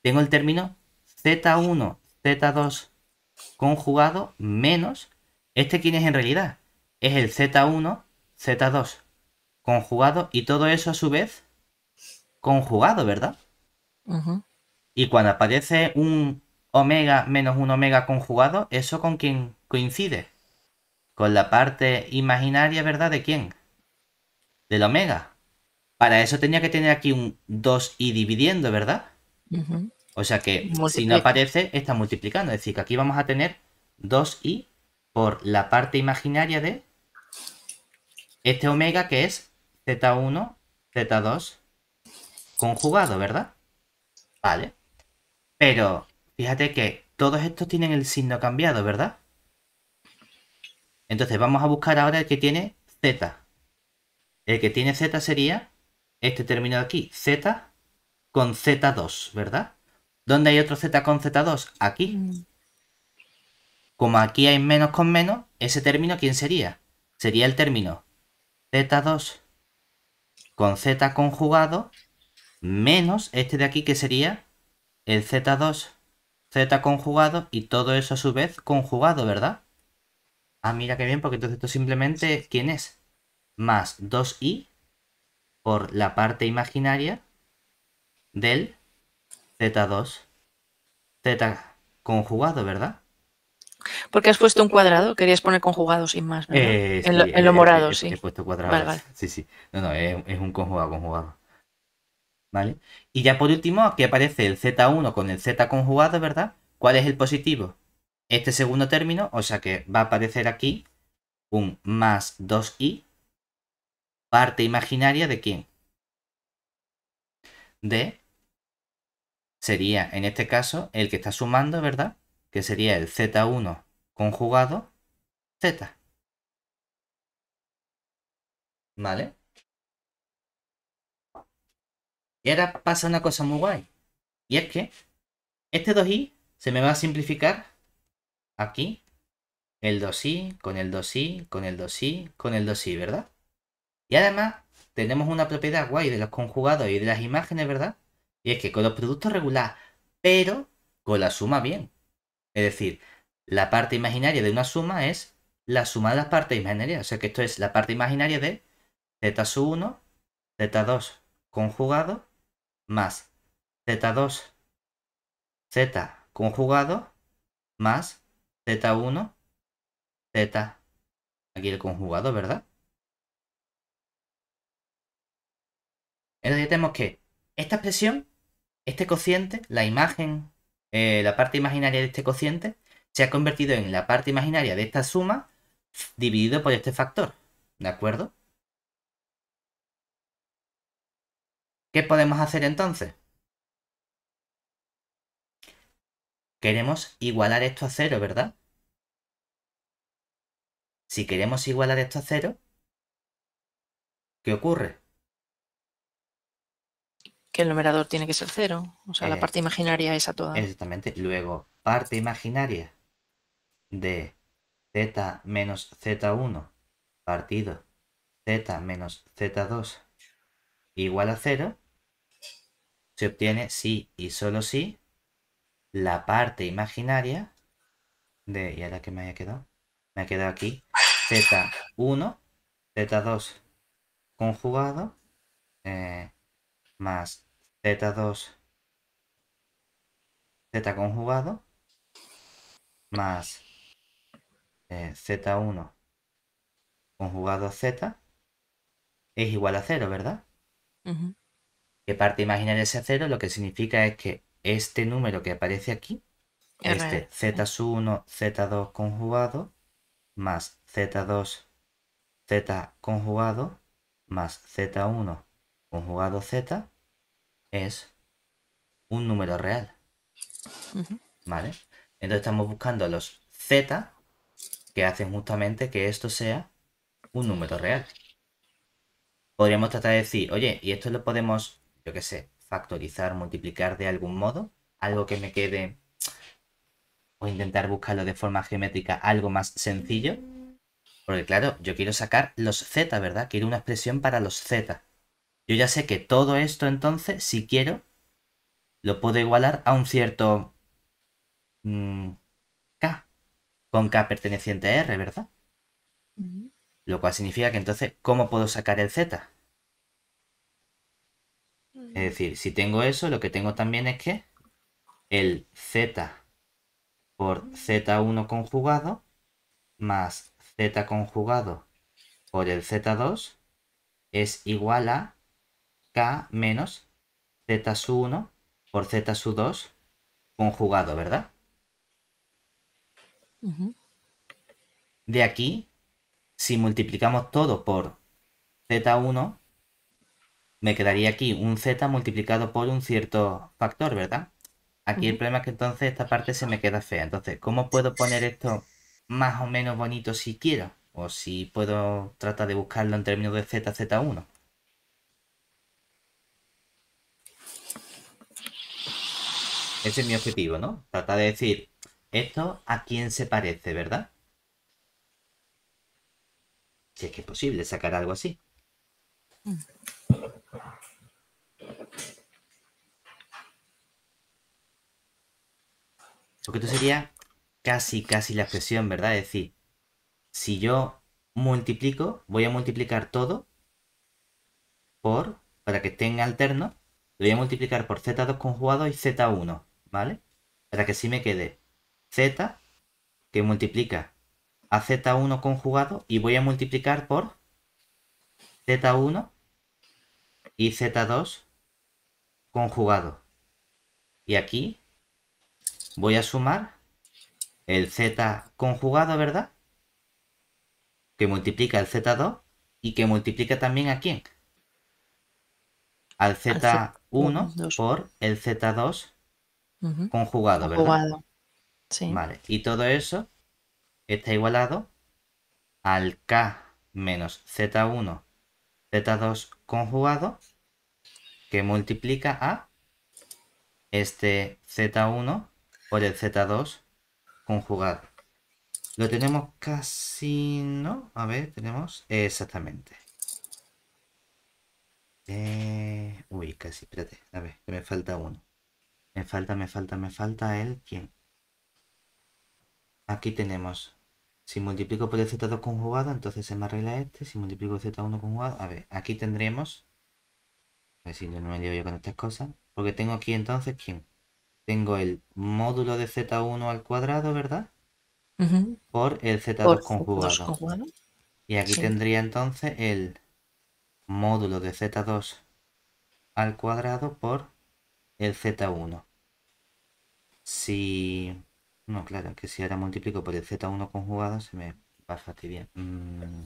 tengo el término Z1, Z2 conjugado menos, ¿este quién es en realidad? Es el Z1, Z2 conjugado y todo eso a su vez conjugado, ¿verdad? Y cuando aparece un omega menos un omega conjugado, ¿eso con quién coincide? Con la parte imaginaria, ¿verdad? ¿De quién? Del omega. Para eso tenía que tener aquí un 2i dividiendo, ¿verdad? O sea que si no aparece, está multiplicando. Es decir, que aquí vamos a tener 2i por la parte imaginaria de este omega que es z1, z2 conjugado, ¿verdad? Vale. Pero fíjate que todos estos tienen el signo cambiado, ¿verdad? Entonces vamos a buscar ahora el que tiene z. El que tiene z sería este término de aquí, Z, con Z2, ¿verdad? ¿Dónde hay otro Z con Z2? Aquí. Mm. Como aquí hay menos con menos, ese término, ¿quién sería? Sería el término Z2 con Z conjugado menos este de aquí que sería el Z2, Z conjugado y todo eso a su vez conjugado, ¿verdad? Ah, mira qué bien, porque entonces esto simplemente, ¿quién es? Más 2i por la parte imaginaria del Z2. Z conjugado, ¿verdad? Porque has puesto un cuadrado, querías poner conjugado sin más. Eh, en, lo, eh, eh, morado, sí. He puesto cuadrado. Sí, sí. No, no, es, es, un conjugado, conjugado. ¿Vale? Y ya por último, aquí aparece el Z1 con el Z conjugado, ¿verdad? ¿Cuál es el positivo? Este segundo término, o sea que va a aparecer aquí un más 2i parte imaginaria de quién? De sería en este caso el que está sumando, ¿verdad? Que sería el Z1 conjugado Z. ¿Vale? Y ahora pasa una cosa muy guay. Y es que este 2i se me va a simplificar aquí. El 2i, con el 2i, con el 2i, con el 2i, ¿verdad? Y además tenemos una propiedad guay de los conjugados y de las imágenes, ¿verdad? Y es que con los productos regular, pero con la suma bien. Es decir, la parte imaginaria de una suma es la suma de las partes imaginarias. O sea que esto es la parte imaginaria de z 1, z2 conjugado, más z2, z conjugado, más z1, z. Aquí el conjugado, ¿verdad? Entonces tenemos que esta expresión, este cociente, la imagen, eh, la parte imaginaria de este cociente, se ha convertido en la parte imaginaria de esta suma dividido por este factor. ¿De acuerdo? ¿Qué podemos hacer entonces? Queremos igualar esto a cero, ¿verdad? Si queremos igualar esto a cero, ¿qué ocurre? Que el numerador tiene que ser cero. O sea, la eh, parte imaginaria es a toda. Exactamente. Luego, parte imaginaria de z menos z1 partido z menos z2 igual a 0, se obtiene sí y solo sí la parte imaginaria de... ¿Y ahora que me haya quedado? Me ha quedado aquí z1, z2 conjugado, eh, más z2 z conjugado más eh, z1 conjugado z es igual a 0, ¿verdad? Que parte imaginaria sea 0 lo que significa es que este número que aparece aquí, este z1, z2 conjugado, más z2, z conjugado, más z1, conjugado z es un número real. ¿Vale? Entonces estamos buscando los z que hacen justamente que esto sea un número real. Podríamos tratar de decir, oye, y esto lo podemos, yo qué sé, factorizar, multiplicar de algún modo, algo que me quede, o intentar buscarlo de forma geométrica, algo más sencillo. Porque claro, yo quiero sacar los z, ¿verdad? Quiero una expresión para los z. Yo ya sé que todo esto entonces, si quiero, lo puedo igualar a un cierto mm, K, con K perteneciente a R, ¿verdad? Lo cual significa que entonces, ¿cómo puedo sacar el Z? Es decir, si tengo eso, lo que tengo también es que el Z por Z1 conjugado más Z conjugado por el Z2 es igual a K menos Z 1 por Z 2 conjugado, ¿verdad? De aquí, si multiplicamos todo por Z1, me quedaría aquí un Z multiplicado por un cierto factor, ¿verdad? Aquí el problema es que entonces esta parte se me queda fea. Entonces, ¿cómo puedo poner esto más o menos bonito si quiero? O si puedo tratar de buscarlo en términos de Z, Z1. Ese es mi objetivo, ¿no? Trata de decir, esto a quién se parece, ¿verdad? Si es que es posible sacar algo así. Porque esto sería casi, casi la expresión, ¿verdad? Es decir, si yo multiplico, voy a multiplicar todo por, para que estén alterno, lo voy a multiplicar por z2 conjugado y z1. ¿vale? Para que sí me quede z que multiplica a z1 conjugado y voy a multiplicar por z1 y z2 conjugado. Y aquí voy a sumar el z conjugado, ¿verdad? Que multiplica el z2 y que multiplica también a quién? Al z1 por el z2 conjugado, ¿verdad? Conjugado. Sí. Vale, y todo eso está igualado al K menos Z1, Z2 conjugado, que multiplica a este Z1 por el Z2 conjugado. Lo tenemos casi, ¿no? A ver, tenemos exactamente. Eh, uy, casi, espérate. A ver, que me falta uno. Me falta, me falta, me falta el quién. Aquí tenemos. Si multiplico por el Z2 conjugado, entonces se me arregla este. Si multiplico Z1 conjugado, a ver, aquí tendremos. A ver si no me llevo yo con estas cosas. Porque tengo aquí entonces quién. Tengo el módulo de Z1 al cuadrado, ¿verdad? Por el Z2 conjugado. Y aquí tendría entonces el módulo de Z2 al cuadrado por el Z1. Si... No, claro, que si ahora multiplico por el Z1 conjugado se me va a fastidiar. Mm.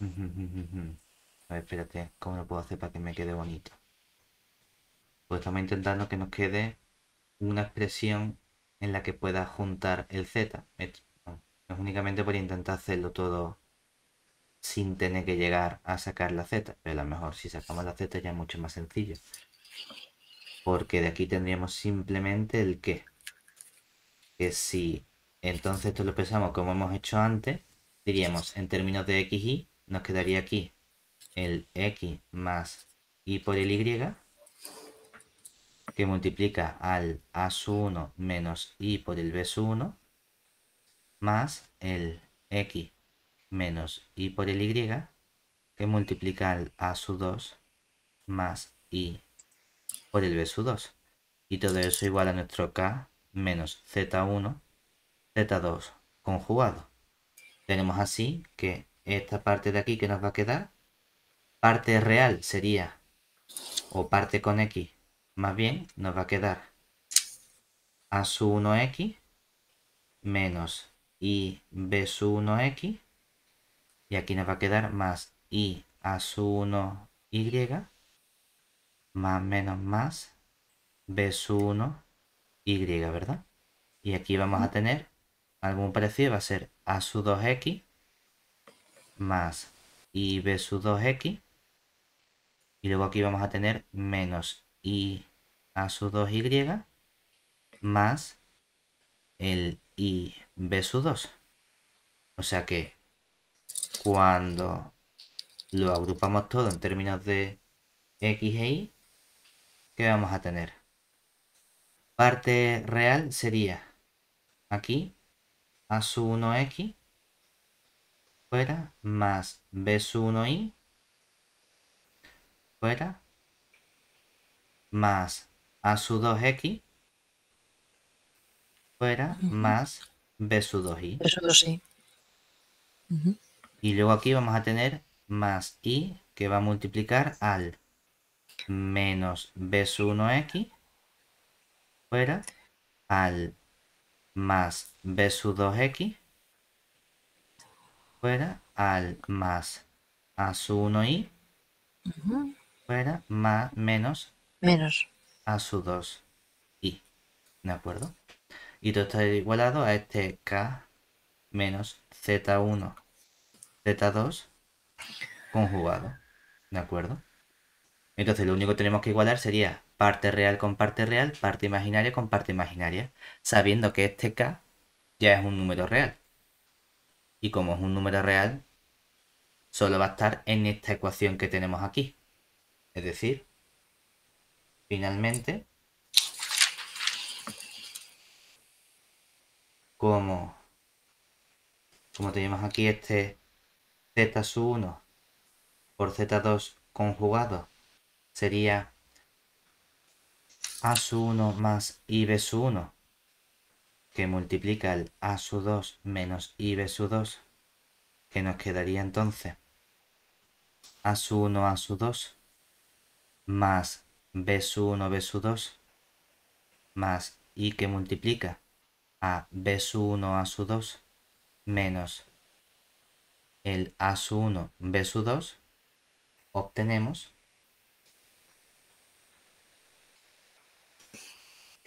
A ver, espérate, ¿cómo lo puedo hacer para que me quede bonito? Pues estamos intentando que nos quede una expresión en la que pueda juntar el Z. Es, únicamente por intentar hacerlo todo sin tener que llegar a sacar la Z. Pero a lo mejor si sacamos la Z ya es mucho más sencillo. Porque de aquí tendríamos simplemente el qué. Que si entonces esto lo pensamos como hemos hecho antes, diríamos en términos de x, y, nos quedaría aquí el x más y por el y, que multiplica al a sub 1 menos y por el b sub 1, más el x menos y por el y, que multiplica al a sub 2 más y por el BSU2. Y todo eso igual a nuestro K menos Z1, Z2 conjugado. Tenemos así que esta parte de aquí que nos va a quedar, parte real sería, o parte con X, más bien nos va a quedar A su 1X menos I b 1x y aquí nos va a quedar más I a su 1y más menos más b 1 y, ¿verdad? Y aquí vamos a tener algo parecido, va a ser a sub 2x más y b sub 2x y luego aquí vamos a tener menos Y a sub 2y más el Y b sub 2. O sea que cuando lo agrupamos todo en términos de x e y, ¿Qué vamos a tener? Parte real sería aquí a su 1x fuera más b su 1y fuera más a su 2x fuera más b su 2i. Eso sí. Y luego aquí vamos a tener más y que va a multiplicar al menos b1x fuera al más b2x fuera al más a1i fuera más menos menos a2i de acuerdo y todo está igualado a este k menos z1 z2 conjugado de acuerdo entonces lo único que tenemos que igualar sería parte real con parte real, parte imaginaria con parte imaginaria, sabiendo que este k ya es un número real. Y como es un número real, solo va a estar en esta ecuación que tenemos aquí. Es decir, finalmente, como, tenemos aquí este z1 por z2 conjugado sería a 1 más ib 1, que multiplica el a 2 menos ib 2, que nos quedaría entonces a 1 a 2 más b 1 b 2 más i que multiplica a b 1 a 2 menos el a 1 b 2 obtenemos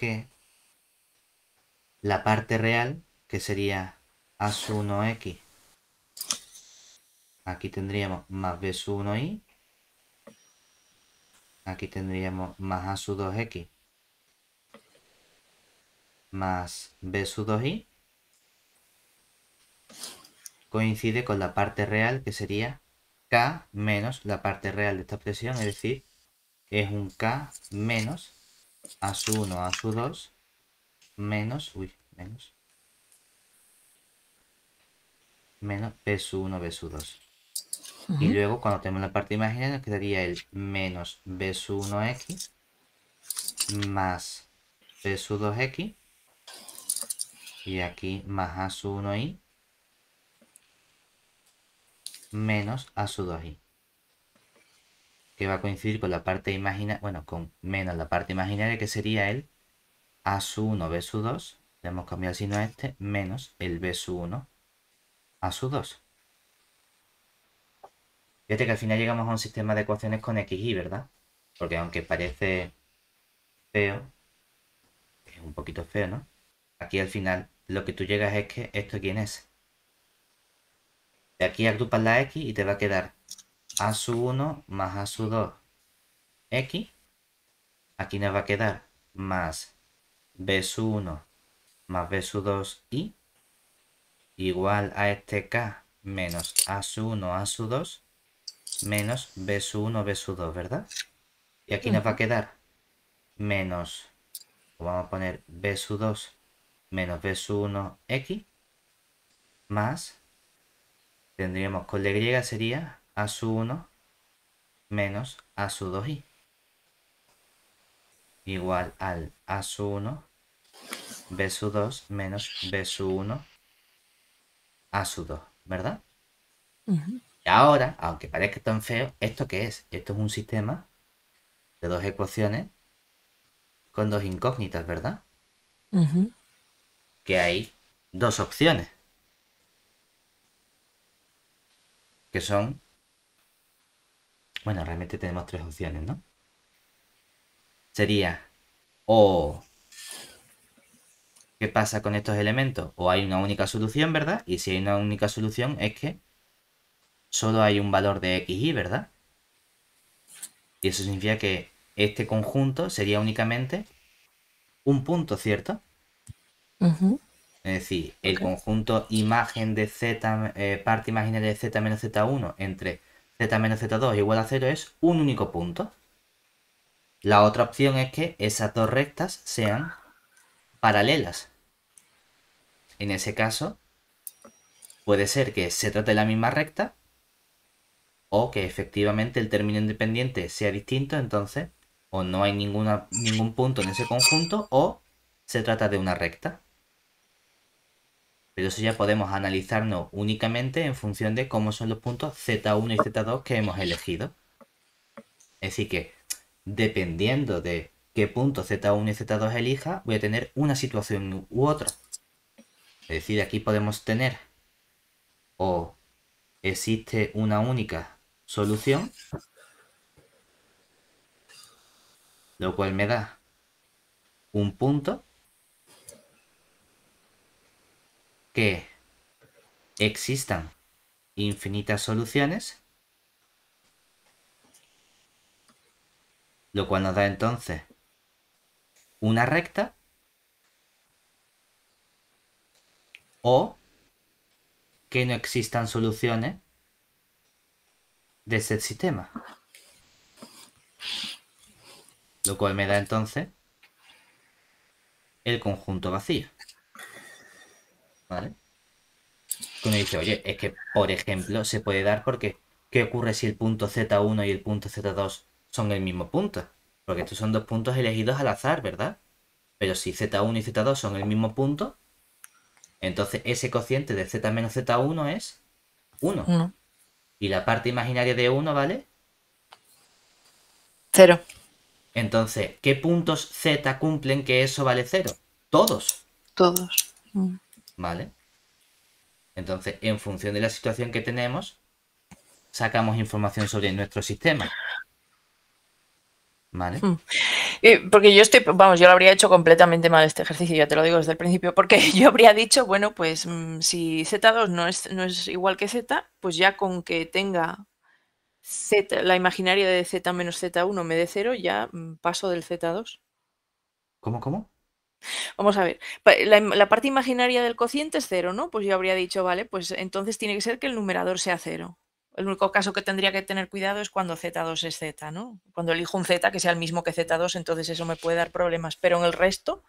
que la parte real, que sería A1x. Aquí tendríamos más B1y. Aquí tendríamos más A2x. Más B2i. Coincide con la parte real, que sería K menos la parte real de esta expresión, es decir, es un K menos a su 1, a su 2, menos, uy, menos, menos b su 1, b su 2. Y luego cuando tenemos la parte imaginaria nos quedaría el menos b su 1x más b su 2x y aquí más a su 1i menos a su 2i que va a coincidir con la parte imaginaria, bueno, con menos la parte imaginaria, que sería el A sub 1, B sub 2, le hemos cambiado el signo a este, menos el B sub 1, A sub 2. Fíjate que al final llegamos a un sistema de ecuaciones con x y, ¿verdad? Porque aunque parece feo, es un poquito feo, ¿no? Aquí al final lo que tú llegas es que esto quién es. De aquí agrupas la X y te va a quedar a sub 1 más a sub 2 x. Aquí nos va a quedar más b 1 más b 2 y igual a este k menos a 1 a sub 2 menos b 1 b 2, ¿verdad? Y aquí nos va a quedar menos, vamos a poner b 2 menos b 1 x más, tendríamos con la y sería a su 1 menos a su 2i igual al a su 1 b su 2 menos b su 1 a su 2, ¿verdad? Y ahora, aunque parezca tan feo, ¿esto qué es? Esto es un sistema de dos ecuaciones con dos incógnitas, ¿verdad? Que hay dos opciones. Que son bueno, realmente tenemos tres opciones, ¿no? Sería o... ¿Qué pasa con estos elementos? O hay una única solución, ¿verdad? Y si hay una única solución es que solo hay un valor de x, y, ¿verdad? Y eso significa que este conjunto sería únicamente un punto, ¿cierto? Es decir, el conjunto imagen de z, eh, parte imaginaria de z menos z1 entre z-2 z igual a 0 es un único punto. La otra opción es que esas dos rectas sean paralelas. En ese caso, puede ser que se trate de la misma recta o que efectivamente el término independiente sea distinto, entonces o no hay ningún punto en ese conjunto o se trata de una recta. Pero eso ya podemos analizarnos únicamente en función de cómo son los puntos Z1 y Z2 que hemos elegido. Es decir que, dependiendo de qué punto Z1 y Z2 elija, voy a tener una situación u otra. Es decir, aquí podemos tener o existe una única solución, lo cual me da un punto que existan infinitas soluciones, lo cual nos da entonces una recta o que no existan soluciones de ese sistema. Lo cual me da entonces el conjunto vacío. ¿Vale? uno dice, oye, es que, por ejemplo, se puede dar porque, ¿qué ocurre si el punto Z1 y el punto Z2 son el mismo punto? Porque estos son dos puntos elegidos al azar, ¿verdad? Pero si Z1 y Z2 son el mismo punto, entonces ese cociente de Z menos Z1 es 1. Y la parte imaginaria de 1, ¿vale? 0. Entonces, ¿qué puntos Z cumplen que eso vale 0? Todos. Todos. Mm. ¿Vale? Entonces, en función de la situación que tenemos, sacamos información sobre nuestro sistema. ¿Vale? Hmm. Eh, porque yo estoy, vamos, yo lo habría hecho completamente mal este ejercicio, ya te lo digo desde el principio, porque yo habría dicho, bueno, pues mm, si Z2 no es, igual que Z, pues ya con que tenga la imaginaria de Z menos Z1 me dé 0, ya mm, paso del Z2. ¿Cómo, cómo? Vamos a ver, la, parte imaginaria del cociente es cero, ¿no? Pues yo habría dicho, vale, pues entonces tiene que ser que el numerador sea cero. El único caso que tendría que tener cuidado es cuando Z2 es Z, ¿no? Cuando elijo un Z que sea el mismo que Z2, entonces eso me puede dar problemas. Pero en el resto...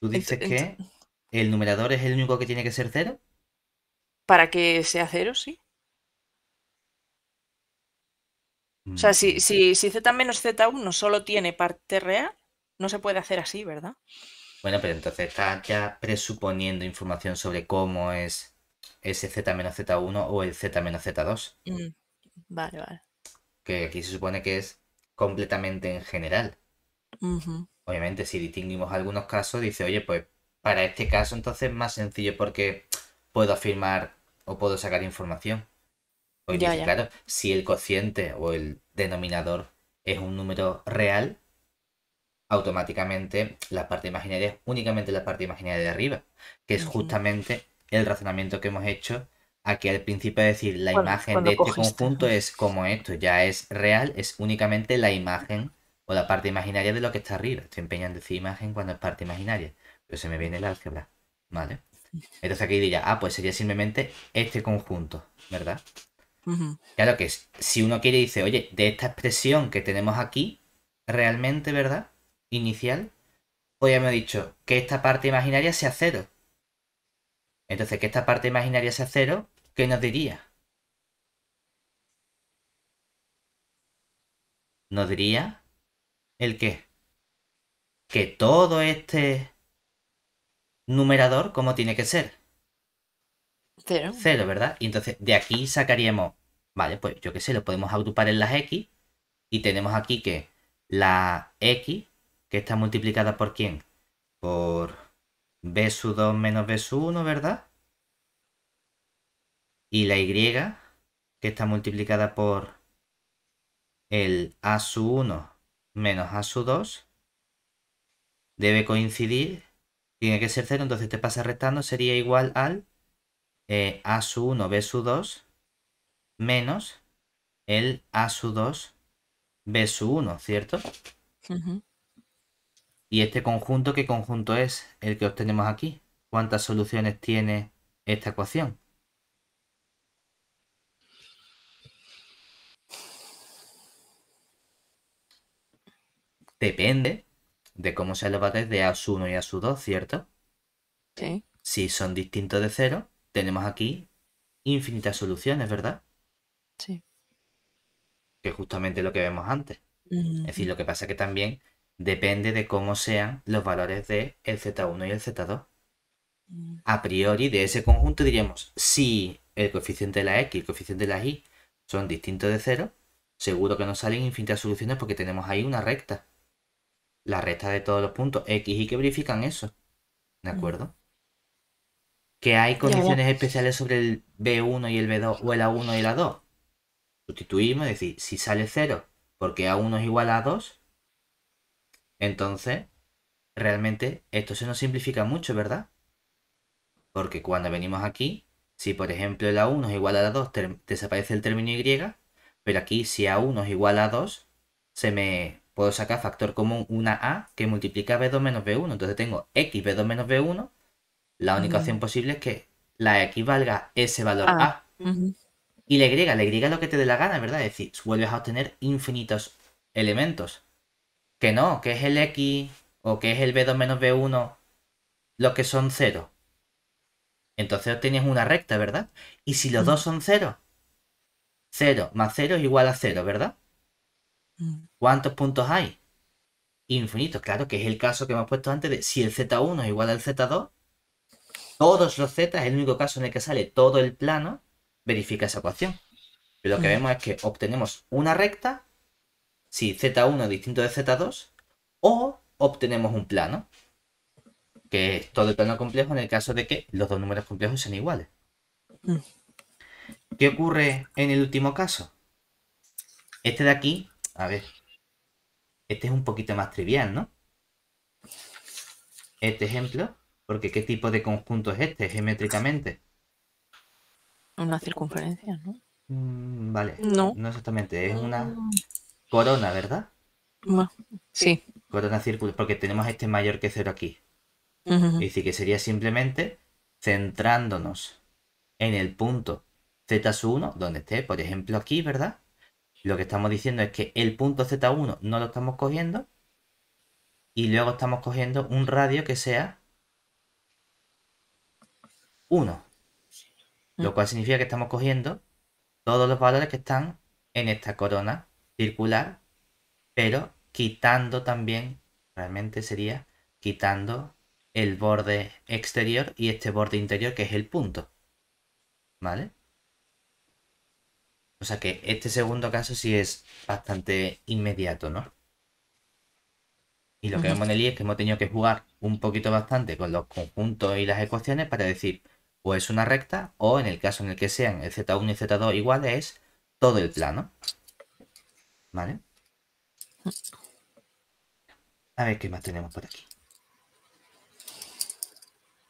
¿Tú dices que el numerador es el único que tiene que ser cero? Para que sea cero, sí. Mm, o sea, si, si, si Z menos Z1 solo tiene parte real, no se puede hacer así, ¿verdad? Bueno, pero entonces está ya presuponiendo información sobre cómo es ese Z menos Z1 o el Z menos Z2. Mm, vale, vale. Que aquí se supone que es completamente en general. Obviamente, si distinguimos algunos casos, dice, oye, pues para este caso entonces es más sencillo porque puedo afirmar o puedo sacar información. Pues claro, si el cociente o el denominador es un número real, automáticamente la parte imaginaria es únicamente la parte imaginaria de arriba, que es justamente el razonamiento que hemos hecho aquí al principio, de decir, la imagen de este conjunto es como esto, ya es real, es únicamente la imagen o la parte imaginaria de lo que está arriba. Estoy empeñando en decir imagen cuando es parte imaginaria, pero se me viene el álgebra, ¿vale? Entonces aquí diría, ah, pues sería simplemente este conjunto, ¿verdad? Claro que si uno quiere dice, oye, de esta expresión que tenemos aquí, realmente, ¿verdad? Inicial, hoy pues ya me he dicho que esta parte imaginaria sea cero. Entonces, que esta parte imaginaria sea cero, ¿qué nos diría? Nos diría el qué? Que todo este numerador, ¿cómo tiene que ser? Cero. ¿verdad? Y entonces de aquí sacaríamos, vale, pues yo qué sé, lo podemos agrupar en las X y tenemos aquí que la X, que está multiplicada por quién? Por B sub 2 menos B sub 1, ¿verdad? Y la Y, que está multiplicada por el A sub 1 menos A sub 2, debe coincidir, tiene que ser 0, entonces te pasa restando, sería igual al eh, A su 1, B su 2 menos el A su 2, B su 1, ¿cierto? ¿Y este conjunto qué conjunto es el que obtenemos aquí? ¿Cuántas soluciones tiene esta ecuación? Depende de cómo se lo de A1 y A2, ¿cierto? Sí. Si son distintos de cero, tenemos aquí infinitas soluciones, ¿verdad? Sí. Que es justamente lo que vemos antes. Es decir, lo que pasa es que también depende de cómo sean los valores de el Z1 y el Z2. Mm. A priori, de ese conjunto diríamos, si el coeficiente de la X y el coeficiente de la Y son distintos de 0, seguro que nos salen infinitas soluciones porque tenemos ahí una recta. La recta de todos los puntos X y que verifican eso. ¿De mm. acuerdo? que hay condiciones especiales sobre el B1 y el B2 o el A1 y el A2. Sustituimos, es decir, si sale 0 porque A1 es igual a 2, entonces realmente esto se nos simplifica mucho, ¿verdad? Porque cuando venimos aquí, si por ejemplo el A1 es igual a la 2, desaparece el término Y, pero aquí si A1 es igual a 2, se me puedo sacar factor común una A que multiplica B2 menos B1. Entonces tengo X B2 menos B1 la única opción posible es que la X valga ese valor ah, A. Y le griega, le Y lo que te dé la gana, ¿verdad? Es decir, vuelves a obtener infinitos elementos. Que no, que es el X o que es el B2 menos B1 lo que son cero. Entonces obtienes una recta, ¿verdad? Y si los dos son cero, 0 más 0 es igual a 0, ¿verdad? Mm. ¿Cuántos puntos hay? Infinitos, claro que es el caso que hemos puesto antes de si el Z1 es igual al Z2, todos los z, es el único caso en el que sale todo el plano, verifica esa ecuación. lo que mm. vemos es que obtenemos una recta, si z1 es distinto de z2, o obtenemos un plano, que es todo el plano complejo en el caso de que los dos números complejos sean iguales. Mm. ¿Qué ocurre en el último caso? Este de aquí, a ver, este es un poquito más trivial, ¿no? Este ejemplo porque ¿qué tipo de conjunto es este geométricamente? Una circunferencia, ¿no? Mm, vale. No. No exactamente, es una mm. corona, ¿verdad? Sí. Corona círculo, porque tenemos este mayor que cero aquí. Uh que sería simplemente centrándonos en el punto Z1, donde esté, por ejemplo, aquí, ¿verdad? Lo que estamos diciendo es que el punto Z1 no lo estamos cogiendo y luego estamos cogiendo un radio que sea 1. Lo mm. cual significa que estamos cogiendo todos los valores que están en esta corona circular, pero quitando también, realmente sería quitando el borde exterior y este borde interior que es el punto. ¿Vale? O sea que este segundo caso sí es bastante inmediato, ¿no? Y lo que vemos en el I es que hemos tenido que jugar un poquito bastante con los conjuntos y las ecuaciones para decir, o es una recta, o en el caso en el que sean el Z1 y Z2 iguales, es todo el plano. ¿Vale? A ver qué más tenemos por aquí.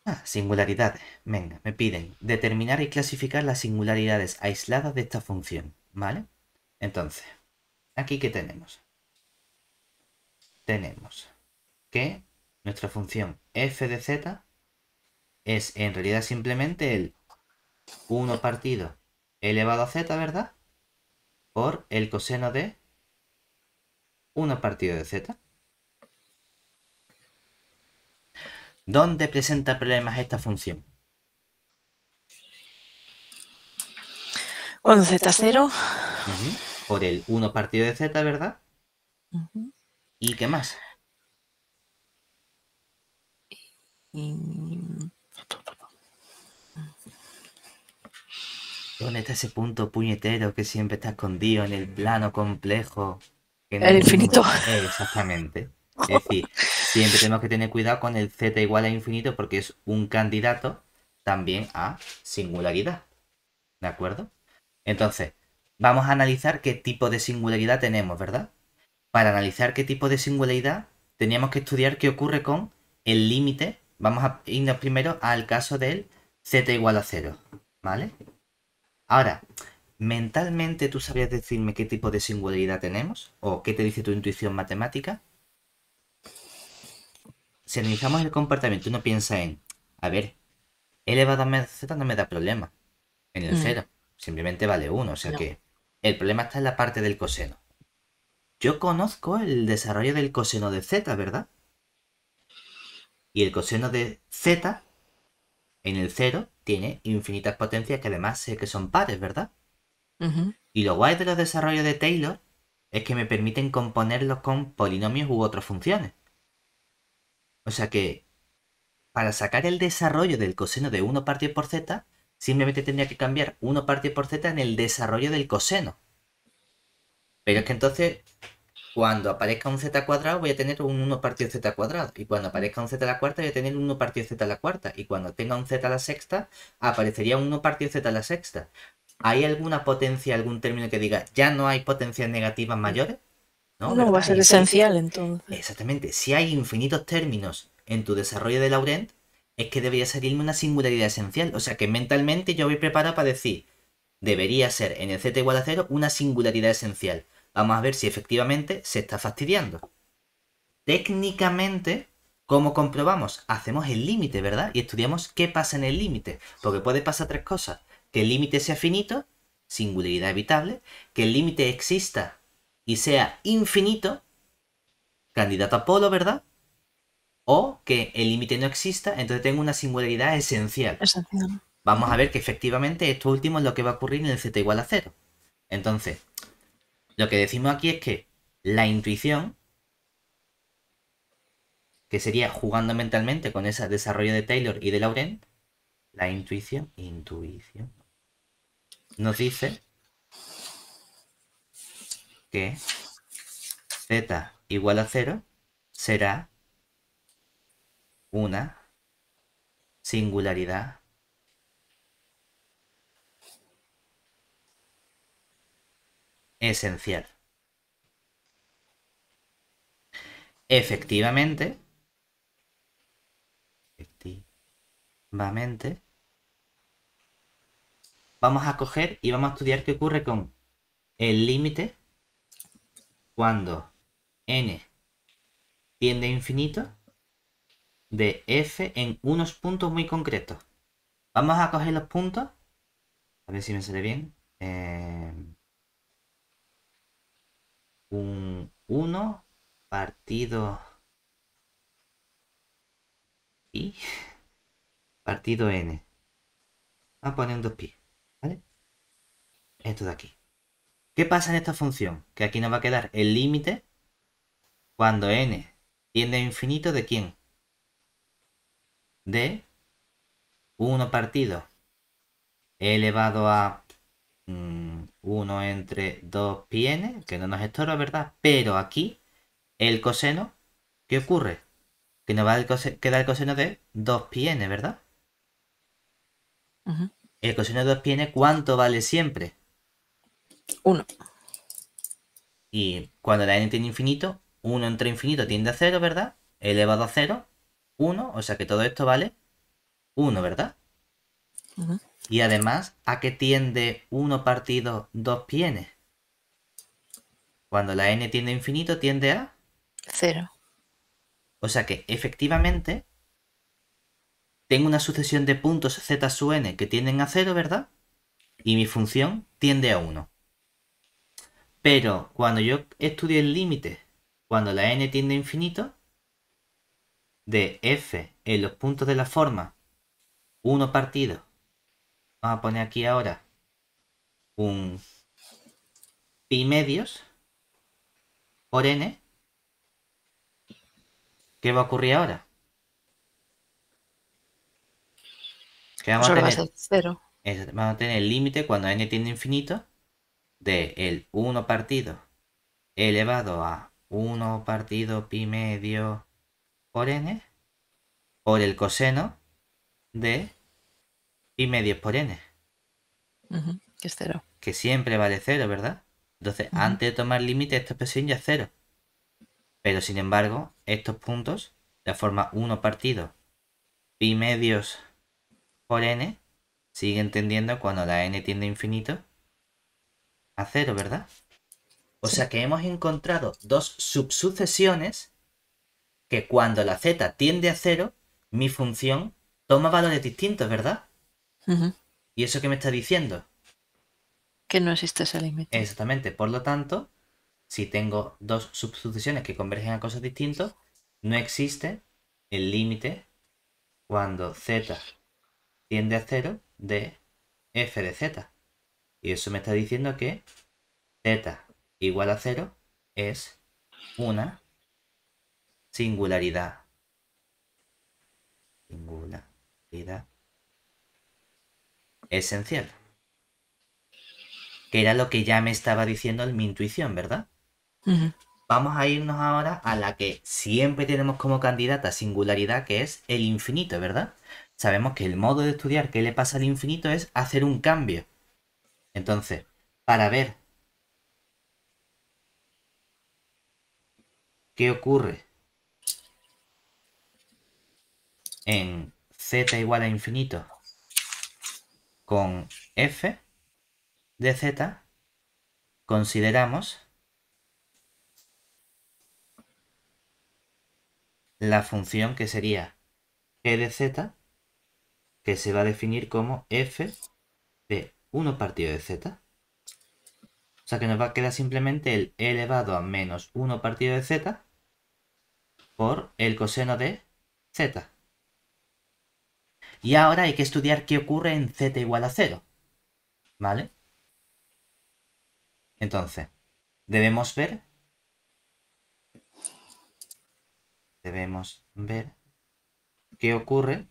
Ah, singularidades. Venga, me piden determinar y clasificar las singularidades aisladas de esta función. ¿Vale? Entonces, aquí qué tenemos. Tenemos que nuestra función f de z es en realidad simplemente el 1 partido elevado a z, ¿verdad? Por el coseno de 1 partido de z. ¿Dónde presenta problemas esta función? Cuando z0. Por el 1 partido de z, ¿verdad? ¿Y qué más? ¿Dónde está ese punto puñetero que siempre está escondido en el plano complejo? el infinito. Exactamente. Es decir, siempre tenemos que tener cuidado con el z igual a infinito porque es un candidato también a singularidad. ¿De acuerdo? Entonces, vamos a analizar qué tipo de singularidad tenemos, ¿verdad? Para analizar qué tipo de singularidad, teníamos que estudiar qué ocurre con el límite. Vamos a irnos primero al caso del z igual a 0, ¿vale? Ahora, ¿mentalmente tú sabías decirme qué tipo de singularidad tenemos? ¿O qué te dice tu intuición matemática? Si analizamos el comportamiento, uno piensa en, a ver, e elevado a z no me da problema. En el mm. cero, simplemente vale 1, o sea que el problema está en la parte del coseno. Yo conozco el desarrollo del coseno de z, ¿verdad? Y el coseno de z en el 0 tiene infinitas potencias que además sé que son pares, ¿verdad? Y lo guay de los desarrollos de Taylor es que me permiten componerlos con polinomios u otras funciones. O sea que para sacar el desarrollo del coseno de 1 partido por z, simplemente tendría que cambiar 1 partido por z en el desarrollo del coseno. Pero es que entonces cuando aparezca un z cuadrado voy a tener un 1 partido z cuadrado. Y cuando aparezca un z a la cuarta voy a tener un 1 partido z a la cuarta. Y cuando tenga un z a la sexta aparecería un 1 partido z a la sexta. ¿Hay alguna potencia, algún término que diga ya no hay potencias negativas mayores? No, va a ser esencial entonces. Exactamente. Si hay infinitos términos en tu desarrollo de Laurent, es que debería salirme una singularidad esencial. O sea que mentalmente yo voy preparado para decir, debería ser en el z igual a 0 una singularidad esencial vamos a ver si efectivamente se está fastidiando. Técnicamente, ¿cómo comprobamos? Hacemos el límite, ¿verdad? Y estudiamos qué pasa en el límite. Porque puede pasar tres cosas. Que el límite sea finito, singularidad evitable, que el límite exista y sea infinito, candidato a polo, ¿verdad? O que el límite no exista, entonces tengo una singularidad esencial. Vamos a ver que efectivamente esto último es lo que va a ocurrir en el z igual a cero. Entonces, lo que decimos aquí es que la intuición, que sería jugando mentalmente con ese desarrollo de Taylor y de Laurent, la intuición, intuición, nos dice que z igual a 0 será una singularidad esencial. Efectivamente, efectivamente, vamos a coger y vamos a estudiar qué ocurre con el límite cuando n tiende a infinito de f en unos puntos muy concretos. Vamos a coger los puntos, a ver si me sale bien. Eh, un 1 partido y partido n. Vamos a poner un 2pi, ¿vale? Esto de aquí. ¿Qué pasa en esta función? Que aquí nos va a quedar el límite cuando n tiende a infinito de quién? De 1 partido elevado a mm, 1 entre 2 pi n, que no nos estorba, ¿verdad? Pero aquí, el coseno, ¿qué ocurre? Que nos va a quedar el coseno de 2 pi n, ¿verdad? El coseno de 2 pi n, ¿cuánto vale siempre? 1. Y cuando la n tiene infinito, 1 entre infinito tiende a 0, ¿verdad? Elevado a 0, 1, o sea que todo esto vale 1, ¿verdad? Ajá. Y además, ¿a qué tiende uno partido 2 pi Cuando la n tiende a infinito, tiende a... 0. O sea que, efectivamente, tengo una sucesión de puntos z sub n que tienden a 0, ¿verdad? Y mi función tiende a 1. Pero cuando yo estudio el límite, cuando la n tiende a infinito, de f en los puntos de la forma 1 partido Vamos a poner aquí ahora un pi medios por n. ¿Qué va a ocurrir ahora? vamos a, tener, el límite cuando n tiene infinito de el 1 partido elevado a 1 partido pi medio por n por el coseno de y medios por n. Que es cero. Que siempre vale cero, ¿verdad? Entonces, antes de tomar límite, esta expresión ya es cero. Pero sin embargo, estos puntos, la forma 1 partido pi medios por n, siguen tendiendo cuando la n tiende a infinito a cero, ¿verdad? O sea que hemos encontrado dos subsucesiones que cuando la z tiende a cero, mi función toma valores distintos, ¿verdad? ¿Y eso qué me está diciendo? Que no existe ese límite. Exactamente. Por lo tanto, si tengo dos subsucesiones que convergen a cosas distintas, no existe el límite cuando z tiende a cero de f de z. Y eso me está diciendo que z igual a cero es una singularidad. Singularidad esencial. Que era lo que ya me estaba diciendo mi intuición, ¿verdad? Vamos a irnos ahora a la que siempre tenemos como candidata singularidad, que es el infinito, ¿verdad? Sabemos que el modo de estudiar qué le pasa al infinito es hacer un cambio. Entonces, para ver qué ocurre en z igual a infinito con f de z consideramos la función que sería g de z que se va a definir como f de 1 partido de z. O sea que nos va a quedar simplemente el e elevado a menos 1 partido de z por el coseno de z. Y ahora hay que estudiar qué ocurre en z igual a 0. ¿Vale? Entonces, debemos ver... Debemos ver qué ocurre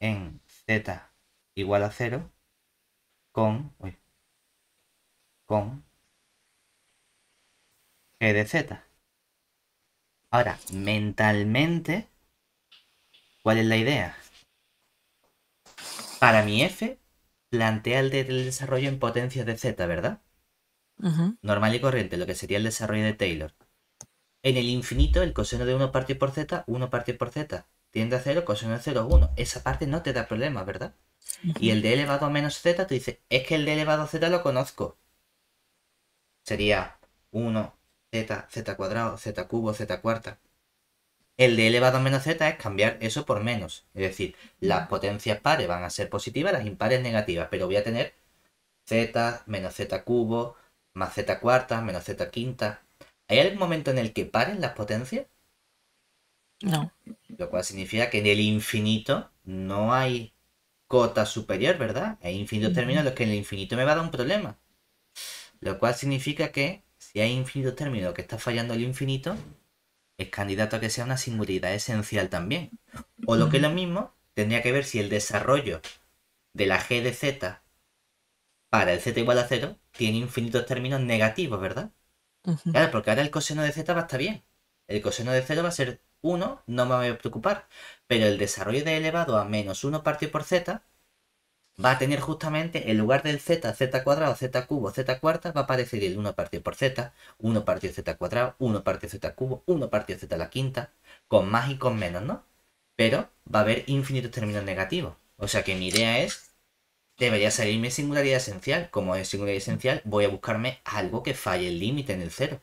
en z igual a 0 con... con g de z. Ahora, mentalmente ¿Cuál es la idea? Para mi F, plantea el, de, desarrollo en potencias de Z, ¿verdad? Normal y corriente, lo que sería el desarrollo de Taylor. En el infinito, el coseno de 1 partido por Z, 1 partido por Z. Tiende a 0, coseno de 0, 1. Esa parte no te da problema, ¿verdad? Y el de elevado a menos Z, tú dices, es que el de elevado a Z lo conozco. Sería 1, Z, Z cuadrado, Z cubo, Z cuarta. El de elevado a menos z es cambiar eso por menos. Es decir, las potencias pares van a ser positivas, las impares negativas, pero voy a tener z menos z cubo, más z cuarta, menos z quinta. ¿Hay algún momento en el que paren las potencias? No. Lo cual significa que en el infinito no hay cota superior, ¿verdad? Hay infinitos términos en los que en el infinito me va a dar un problema. Lo cual significa que si hay infinitos términos que está fallando el infinito, es candidato a que sea una singularidad esencial también. O lo que es lo mismo, tendría que ver si el desarrollo de la g de z para el z igual a 0 tiene infinitos términos negativos, ¿verdad? Claro, porque ahora el coseno de z va a estar bien. El coseno de 0 va a ser 1, no me voy a preocupar. Pero el desarrollo de elevado a menos 1 partido por z va a tener justamente en lugar del z, z cuadrado, z cubo, z cuarta, va a aparecer el 1 partido por z, 1 partido z cuadrado, 1 partido z cubo, 1 partido z a la quinta, con más y con menos, ¿no? Pero va a haber infinitos términos negativos. O sea que mi idea es, debería mi singularidad esencial. Como es singularidad esencial, voy a buscarme algo que falle el límite en el cero.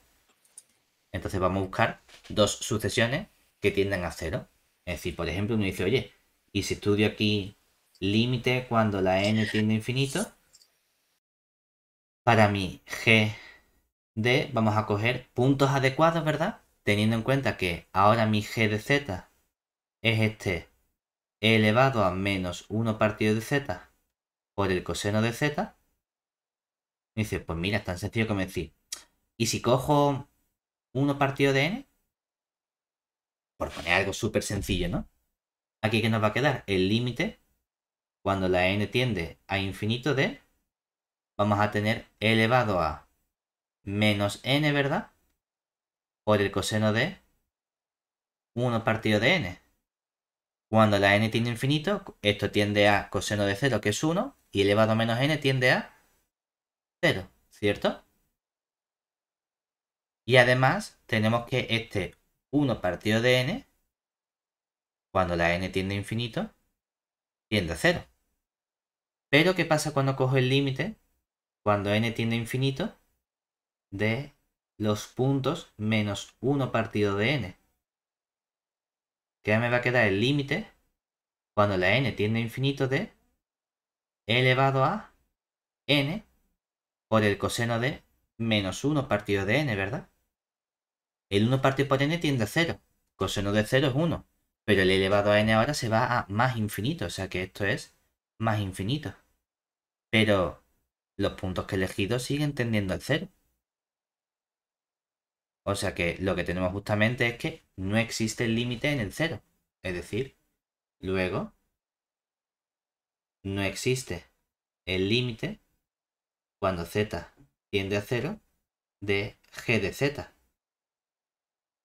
Entonces vamos a buscar dos sucesiones que tiendan a cero. Es decir, por ejemplo, uno dice, oye, y si estudio aquí límite cuando la n tiende a infinito. Para mi g de, vamos a coger puntos adecuados, ¿verdad? Teniendo en cuenta que ahora mi g de z es este elevado a menos 1 partido de z por el coseno de z. dice, pues mira, es tan sencillo como decir... ¿Y si cojo 1 partido de n? Por poner algo súper sencillo, ¿no? Aquí que nos va a quedar el límite cuando la n tiende a infinito de, vamos a tener elevado a menos n, ¿verdad? Por el coseno de 1 partido de n. Cuando la n tiende a infinito, esto tiende a coseno de 0, que es 1, y elevado a menos n tiende a 0, ¿cierto? Y además tenemos que este 1 partido de n, cuando la n tiende a infinito, tiende a 0. Pero ¿qué pasa cuando cojo el límite? Cuando n tiende a infinito de los puntos menos 1 partido de n. Que me va a quedar el límite cuando la n tiende a infinito de elevado a n por el coseno de menos 1 partido de n, ¿verdad? El 1 partido por n tiende a 0. Coseno de 0 es 1. Pero el elevado a n ahora se va a más infinito, o sea que esto es más infinito. Pero los puntos que he elegido siguen tendiendo al cero. O sea que lo que tenemos justamente es que no existe el límite en el cero. Es decir, luego no existe el límite cuando z tiende a cero de g de z.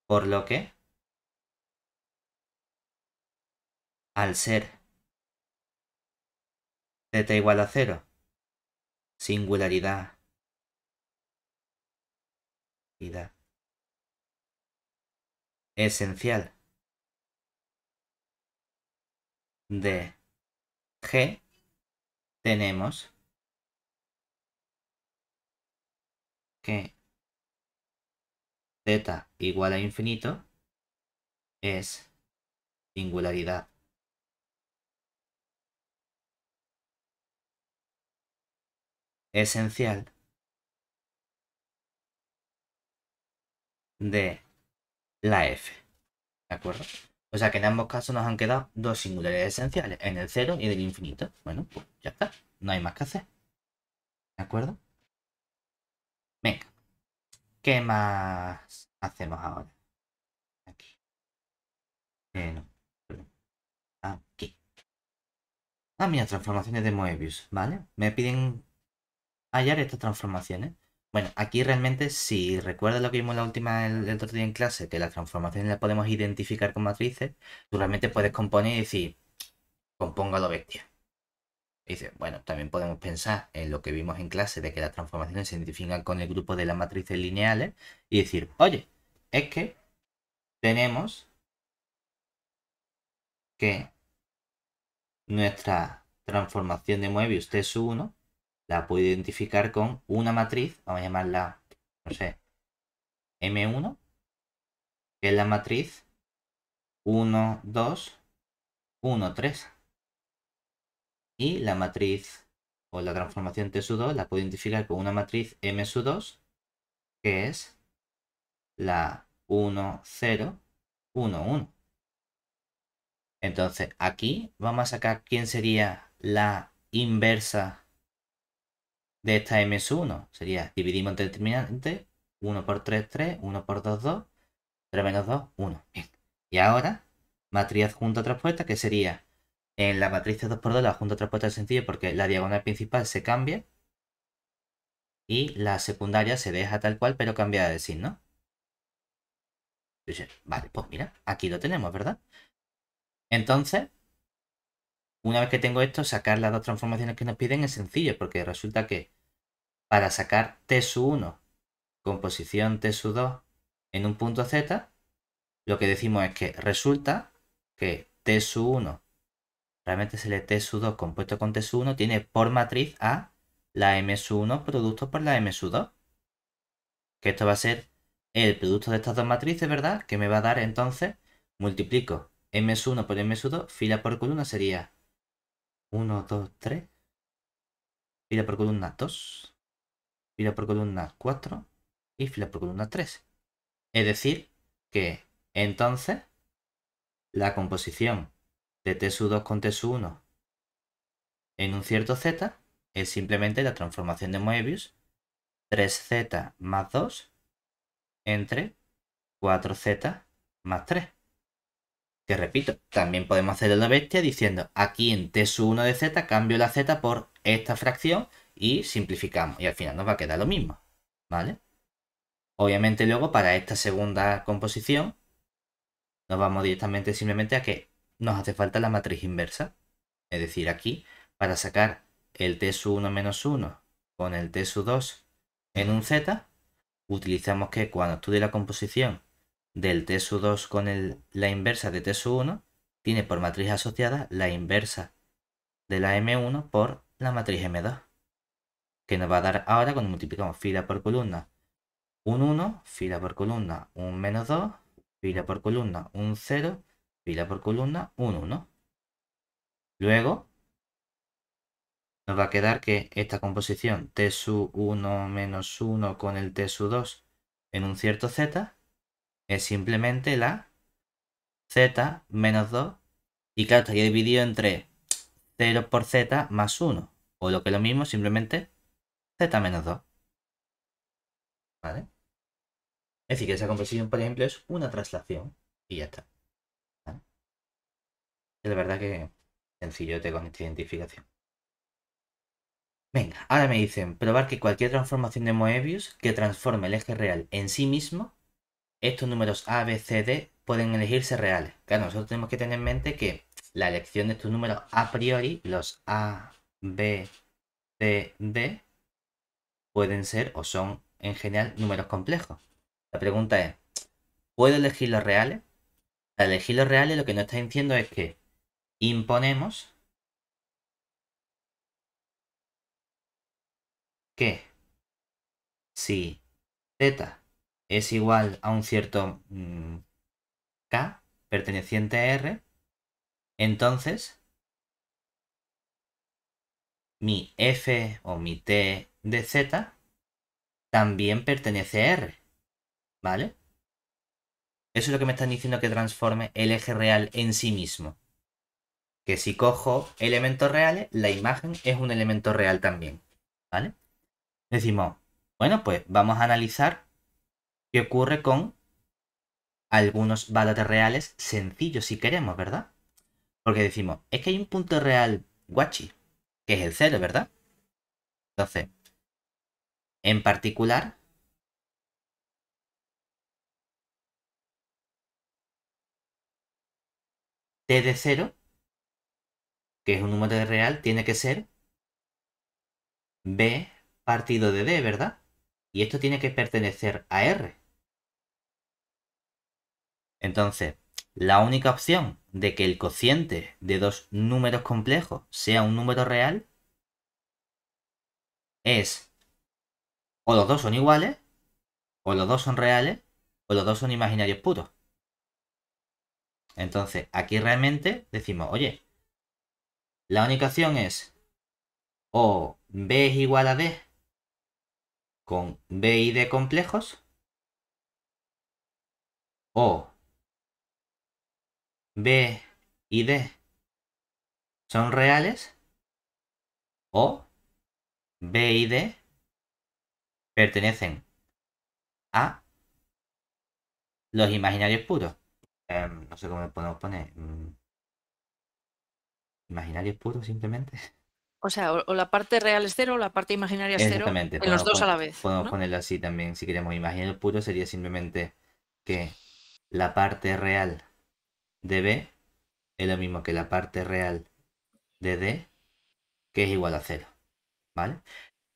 Por lo que, al ser z igual a cero, singularidad. Esencial de G tenemos que z igual a infinito es singularidad esencial de la F. ¿De acuerdo? O sea que en ambos casos nos han quedado dos singulares esenciales, en el 0 y en el infinito. Bueno, pues ya está, no hay más que hacer. ¿De acuerdo? Venga, ¿qué más hacemos ahora? Aquí. Eh, Aquí. Ah, mira, transformaciones de Moebius, ¿vale? Me piden hallar estas transformaciones. ¿eh? Bueno, aquí realmente, si recuerdas lo que vimos la última el, otro día en clase, que las transformaciones las podemos identificar con matrices, tú realmente puedes componer y decir, lo bestia. dice, bueno, también podemos pensar en lo que vimos en clase de que las transformaciones se identifican con el grupo de las matrices lineales y decir, oye, es que tenemos que nuestra transformación de usted T1 la puedo identificar con una matriz, vamos a llamarla, no sé, M1, que es la matriz 1, 2, 1, 3. Y la matriz o la transformación T 2 la puedo identificar con una matriz M 2, que es la 1, 0, 1, 1. Entonces, aquí vamos a sacar quién sería la inversa de esta m 1 sería dividimos entre determinante, 1 por 3, 3, 1 por 2, 2, 3 menos 2, 1. Bien. Y ahora, matriz junto adjunta transpuesta, que sería en la matriz de 2 por 2 la adjunta transpuesta es sentido, porque la diagonal principal se cambia y la secundaria se deja tal cual pero cambia de signo. Vale, pues mira, aquí lo tenemos, ¿verdad? Entonces, una vez que tengo esto, sacar las dos transformaciones que nos piden es sencillo, porque resulta que para sacar T 1 con posición T 2 en un punto Z, lo que decimos es que resulta que T 1, realmente se le T 2 compuesto con T 1, tiene por matriz A la M 1 producto por la M 2. Que esto va a ser el producto de estas dos matrices, ¿verdad? Que me va a dar entonces, multiplico M 1 por M 2, fila por columna sería 1, 2, 3. Fila por columna 2. Fila por columna 4. Y fila por columna 3. Es decir, que entonces la composición de TSU2 con t 1 en un cierto Z es simplemente la transformación de Moebius 3Z más 2 entre 4Z más 3. Que repito, también podemos hacer la bestia diciendo aquí en T 1 de Z cambio la Z por esta fracción y simplificamos. Y al final nos va a quedar lo mismo, ¿vale? Obviamente luego para esta segunda composición nos vamos directamente simplemente a que nos hace falta la matriz inversa. Es decir, aquí para sacar el T 1 menos 1 con el T 2 en un Z, utilizamos que cuando estudie la composición del sub 2 con la inversa de t sub 1 tiene por matriz asociada la inversa de la M1 por la matriz M2, que nos va a dar ahora cuando multiplicamos fila por columna un 1, fila por columna un menos 2, fila por columna un 0, fila por columna un 1. Luego nos va a quedar que esta composición T sub 1 menos 1 con el T sub 2 en un cierto Z es simplemente la z menos 2. Y claro, estaría dividido entre 0 por z más 1. O lo que es lo mismo, simplemente z menos 2. ¿Vale? Es decir, que esa composición, por ejemplo, es una traslación. Y ya está. Es la verdad que sencillo te con esta identificación. Venga, ahora me dicen probar que cualquier transformación de Moebius que transforme el eje real en sí mismo estos números A, B, C, D pueden elegirse reales. Claro, nosotros tenemos que tener en mente que la elección de estos números a priori, los A, B, C, D, pueden ser o son en general números complejos. La pregunta es, ¿puedo elegir los reales? Al elegir los reales lo que nos está diciendo es que imponemos que si z es igual a un cierto mm, K perteneciente a R, entonces mi F o mi T de Z también pertenece a R, ¿vale? Eso es lo que me están diciendo que transforme el eje real en sí mismo. Que si cojo elementos reales, la imagen es un elemento real también, ¿vale? Decimos, bueno, pues vamos a analizar qué ocurre con algunos valores reales sencillos si queremos, ¿verdad? Porque decimos, es que hay un punto real guachi, que es el cero, ¿verdad? Entonces, en particular, t de 0, que es un número de real, tiene que ser b partido de d, ¿verdad? Y esto tiene que pertenecer a r. Entonces, la única opción de que el cociente de dos números complejos sea un número real es o los dos son iguales, o los dos son reales, o los dos son imaginarios puros. Entonces, aquí realmente decimos, oye, la única opción es o b es igual a d con b y d complejos, o B y D son reales o B y D pertenecen a los imaginarios puros. Em, no sé cómo podemos poner. Mm, imaginarios puros simplemente. O sea, o, la parte real es cero o la parte imaginaria es cero. Exactamente. los dos a la vez. Podemos ponerlo así también si queremos. Imaginarios puros sería simplemente que la parte real de b es lo mismo que la parte real de d, que es igual a 0. ¿Vale?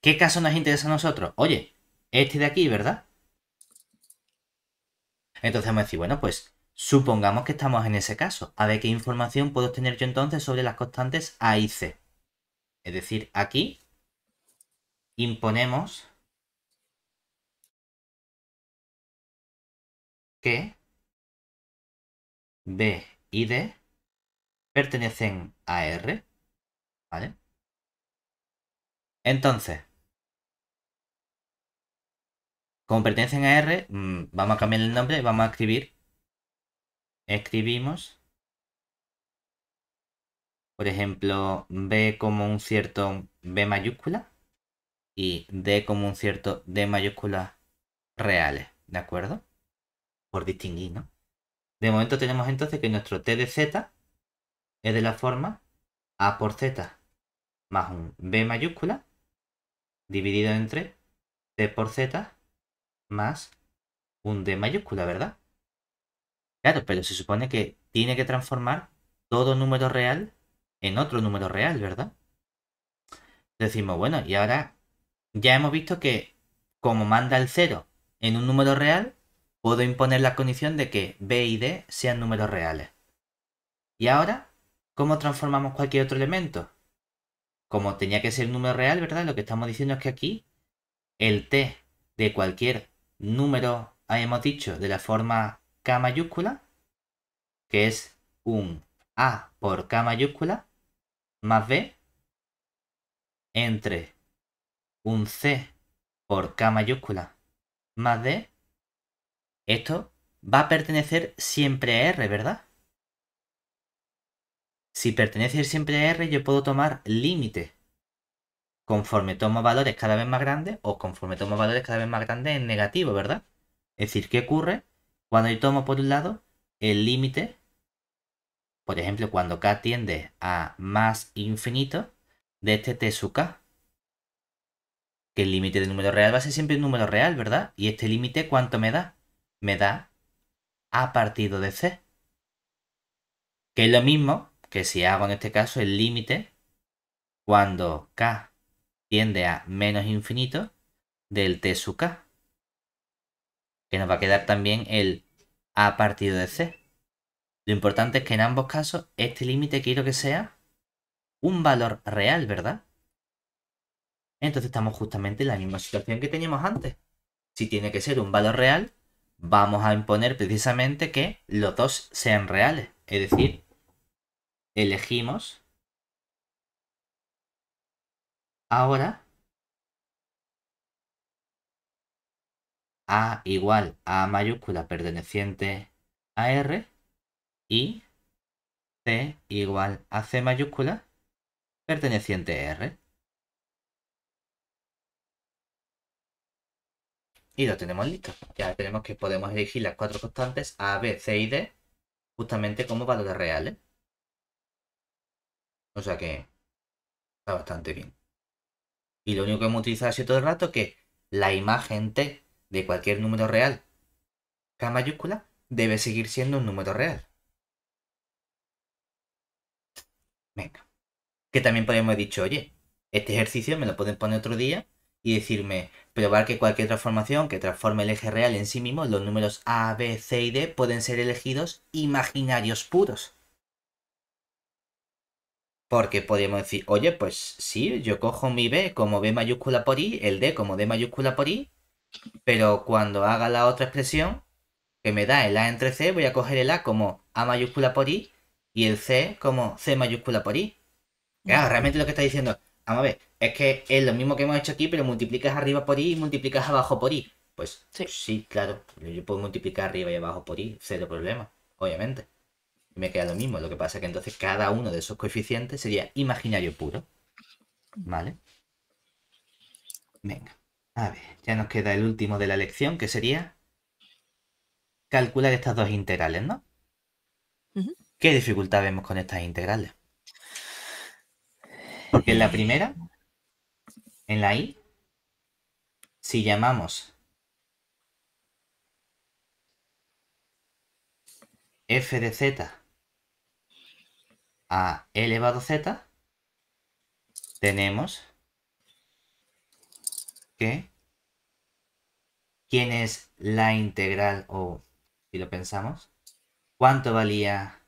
¿Qué caso nos interesa a nosotros? Oye, este de aquí, ¿verdad? Entonces vamos a decir, bueno, pues supongamos que estamos en ese caso. A ver qué información puedo obtener yo entonces sobre las constantes A y C. Es decir, aquí imponemos que B y D pertenecen a R, ¿vale? Entonces, como pertenecen a R, mm, vamos a cambiar el nombre y vamos a escribir. Escribimos, por ejemplo, B como un cierto B mayúscula y D como un cierto D mayúscula reales, ¿de acuerdo? Por distinguir, ¿no? De momento tenemos entonces que nuestro t de z es de la forma a por z más un b mayúscula dividido entre t por z más un d mayúscula, ¿verdad? Claro, pero se supone que tiene que transformar todo número real en otro número real, ¿verdad? Decimos, bueno, y ahora ya hemos visto que como manda el 0 en un número real, puedo imponer la condición de que b y d sean números reales. Y ahora, ¿cómo transformamos cualquier otro elemento? Como tenía que ser un número real, ¿verdad? Lo que estamos diciendo es que aquí el t de cualquier número, hemos dicho, de la forma k mayúscula, que es un a por k mayúscula, más b, entre un c por k mayúscula más d esto va a pertenecer siempre a R, ¿verdad? Si pertenece siempre a R, yo puedo tomar límite. Conforme tomo valores cada vez más grandes o conforme tomo valores cada vez más grandes en negativo, ¿verdad? Es decir, ¿qué ocurre cuando yo tomo por un lado el límite? Por ejemplo, cuando k tiende a más infinito de este t sub k. Que el límite del número real va a ser siempre un número real, ¿verdad? Y este límite, ¿cuánto me da? me da A partido de C. Que es lo mismo que si hago en este caso el límite cuando K tiende a menos infinito del T sub K. Que nos va a quedar también el A partido de C. Lo importante es que en ambos casos este límite quiero que sea un valor real, ¿verdad? Entonces estamos justamente en la misma situación que teníamos antes. Si tiene que ser un valor real, vamos a imponer precisamente que los dos sean reales. Es decir, elegimos ahora A igual a mayúscula perteneciente a R y C igual a C mayúscula perteneciente a R. Y lo tenemos listo. Ya tenemos que podemos elegir las cuatro constantes A, B, C y D justamente como valores reales. O sea que está bastante bien. Y lo único que hemos utilizado así todo el rato es que la imagen T de cualquier número real, K mayúscula, debe seguir siendo un número real. Venga. Que también podemos haber dicho, oye, este ejercicio me lo pueden poner otro día y decirme, probar que cualquier transformación que transforme el eje real en sí mismo, los números A, B, C y D pueden ser elegidos imaginarios puros. Porque podríamos decir, oye, pues sí, yo cojo mi B como B mayúscula por I, el D como D mayúscula por I, pero cuando haga la otra expresión, que me da el A entre C, voy a coger el A como A mayúscula por I y el C como C mayúscula por I. Claro, realmente lo que está diciendo, Vamos a ver, es que es lo mismo que hemos hecho aquí, pero multiplicas arriba por i y multiplicas abajo por i. Pues sí, sí claro, yo puedo multiplicar arriba y abajo por i, cero problema, obviamente. me queda lo mismo, lo que pasa es que entonces cada uno de esos coeficientes sería imaginario puro. ¿Vale? Venga, a ver, ya nos queda el último de la lección, que sería calcular estas dos integrales, ¿no? ¿Qué dificultad vemos con estas integrales? Porque en la primera, en la I, si llamamos f de z a elevado z, tenemos que quién es la integral o, si lo pensamos, cuánto valía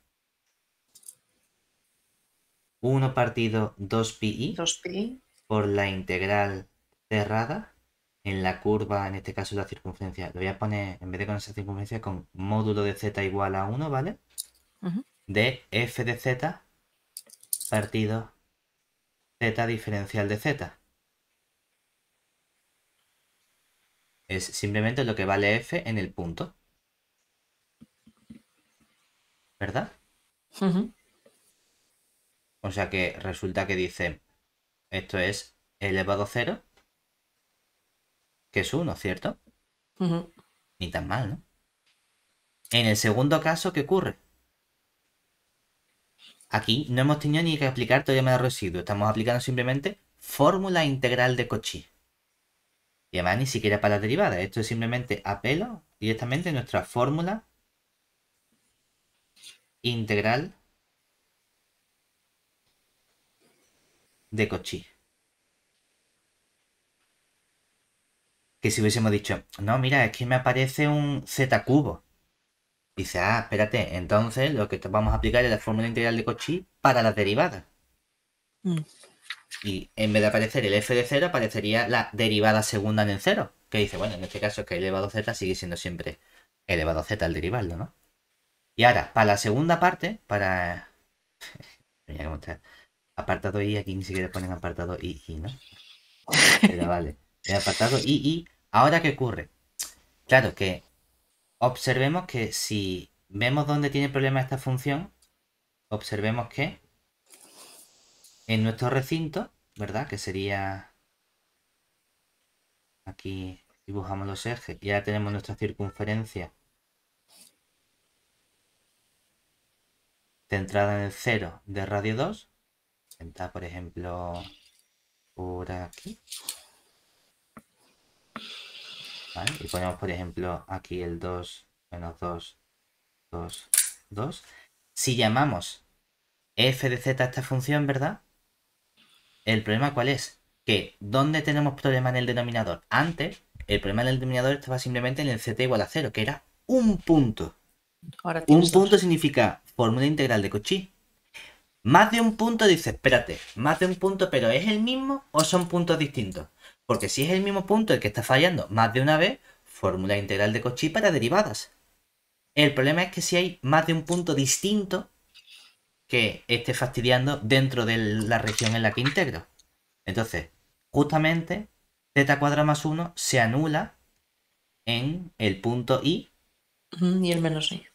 1 partido 2pi, por la integral cerrada en la curva, en este caso la circunferencia. Lo voy a poner, en vez de con esa circunferencia, con módulo de z igual a 1, ¿vale? De f de z partido z diferencial de z. Es simplemente lo que vale f en el punto. ¿Verdad? O sea que resulta que dice, esto es elevado a cero, que es uno, ¿cierto? Ni tan mal, ¿no? En el segundo caso, ¿qué ocurre? Aquí no hemos tenido ni que aplicar todavía de residuos, estamos aplicando simplemente fórmula integral de Cauchy. Y además ni siquiera para la derivada, esto es simplemente apelo directamente a nuestra fórmula integral de Cochí. Que si hubiésemos dicho, no, mira, es que me aparece un Z cubo. Dice, ah, espérate, entonces lo que vamos a aplicar es la fórmula integral de Cochi para las derivadas. Mm. Y en vez de aparecer el f de 0, aparecería la derivada segunda en el 0. Que dice, bueno, en este caso es que elevado z sigue siendo siempre elevado z al derivarlo, ¿no? Y ahora, para la segunda parte, para... apartado I, aquí ni siquiera ponen apartado I, ¿no? Pero vale, apartado I, I. Ahora, ¿qué ocurre? Claro que observemos que si vemos dónde tiene problema esta función, observemos que en nuestro recinto, ¿verdad? Que sería... Aquí dibujamos los ejes ya tenemos nuestra circunferencia centrada en el 0 de radio 2 por ejemplo, por aquí. Y ponemos, por ejemplo, aquí el 2, menos 2, 2, 2. Si llamamos f de z a esta función, ¿verdad? ¿El problema cuál es? Que ¿dónde tenemos problema en el denominador? Antes, el problema en el denominador estaba simplemente en el z igual a 0, que era un punto. un punto significa fórmula integral de Cauchy. Más de un punto dice, espérate, más de un punto, pero ¿es el mismo o son puntos distintos? Porque si es el mismo punto el que está fallando más de una vez, fórmula integral de Cauchy para derivadas. El problema es que si hay más de un punto distinto que esté fastidiando dentro de la región en la que integro. Entonces, justamente z cuadrado más 1 se anula en el punto i. Y el menos i.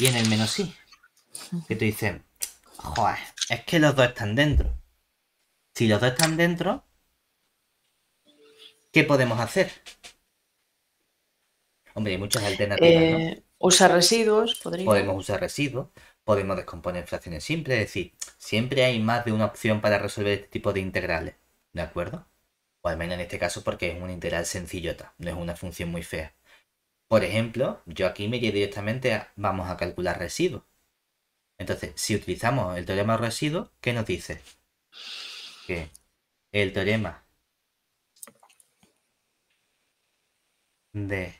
Y en el menos i. Que te dicen, es que los dos están dentro. Si los dos están dentro, ¿qué podemos hacer? Hombre, hay muchas alternativas, eh, Usar residuos, podríamos Podemos usar residuos, podemos descomponer fracciones simples, es decir, siempre hay más de una opción para resolver este tipo de integrales, ¿de acuerdo? O al menos en este caso porque es una integral sencillota, no es una función muy fea. Por ejemplo, yo aquí me iría directamente vamos a calcular residuos. Entonces, si utilizamos el teorema de residuos, ¿qué nos dice? Que el teorema de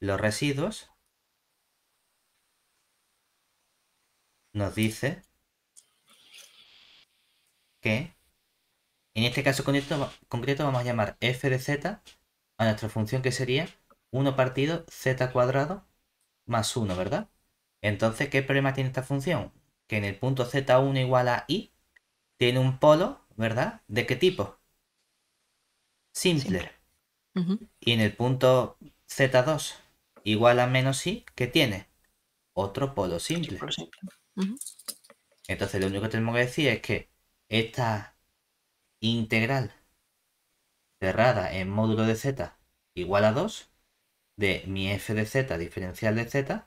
los residuos nos dice que en este caso concreto, concreto vamos a llamar f de z a nuestra función que sería 1 partido z cuadrado más 1, ¿verdad? Entonces, ¿qué problema tiene esta función? Que en el punto z1 igual a i tiene un polo, ¿verdad? ¿De qué tipo? Simple. Y en el punto z2 igual a menos i, ¿qué tiene? Otro polo simple. Entonces, lo único que tenemos que decir es que esta integral cerrada en módulo de z igual a 2 de mi f de z diferencial de z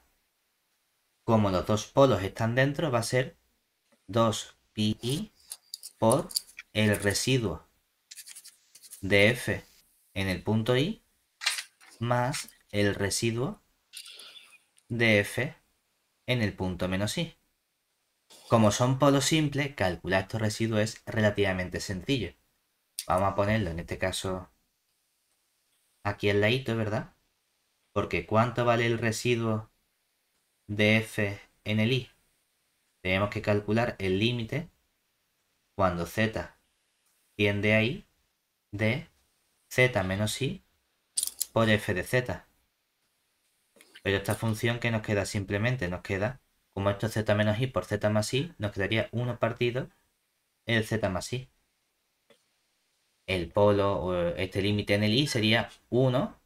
como los dos polos están dentro, va a ser 2pi por el residuo de F en el punto I más el residuo de F en el punto menos I. Como son polos simples, calcular estos residuos es relativamente sencillo. Vamos a ponerlo en este caso aquí al ladito, ¿verdad? Porque ¿cuánto vale el residuo de f en el i, tenemos que calcular el límite cuando z tiende a i de z menos i por f de z. Pero esta función que nos queda simplemente, nos queda, como esto z menos i por z más i, nos quedaría 1 partido el z más i. El polo este límite en el i sería 1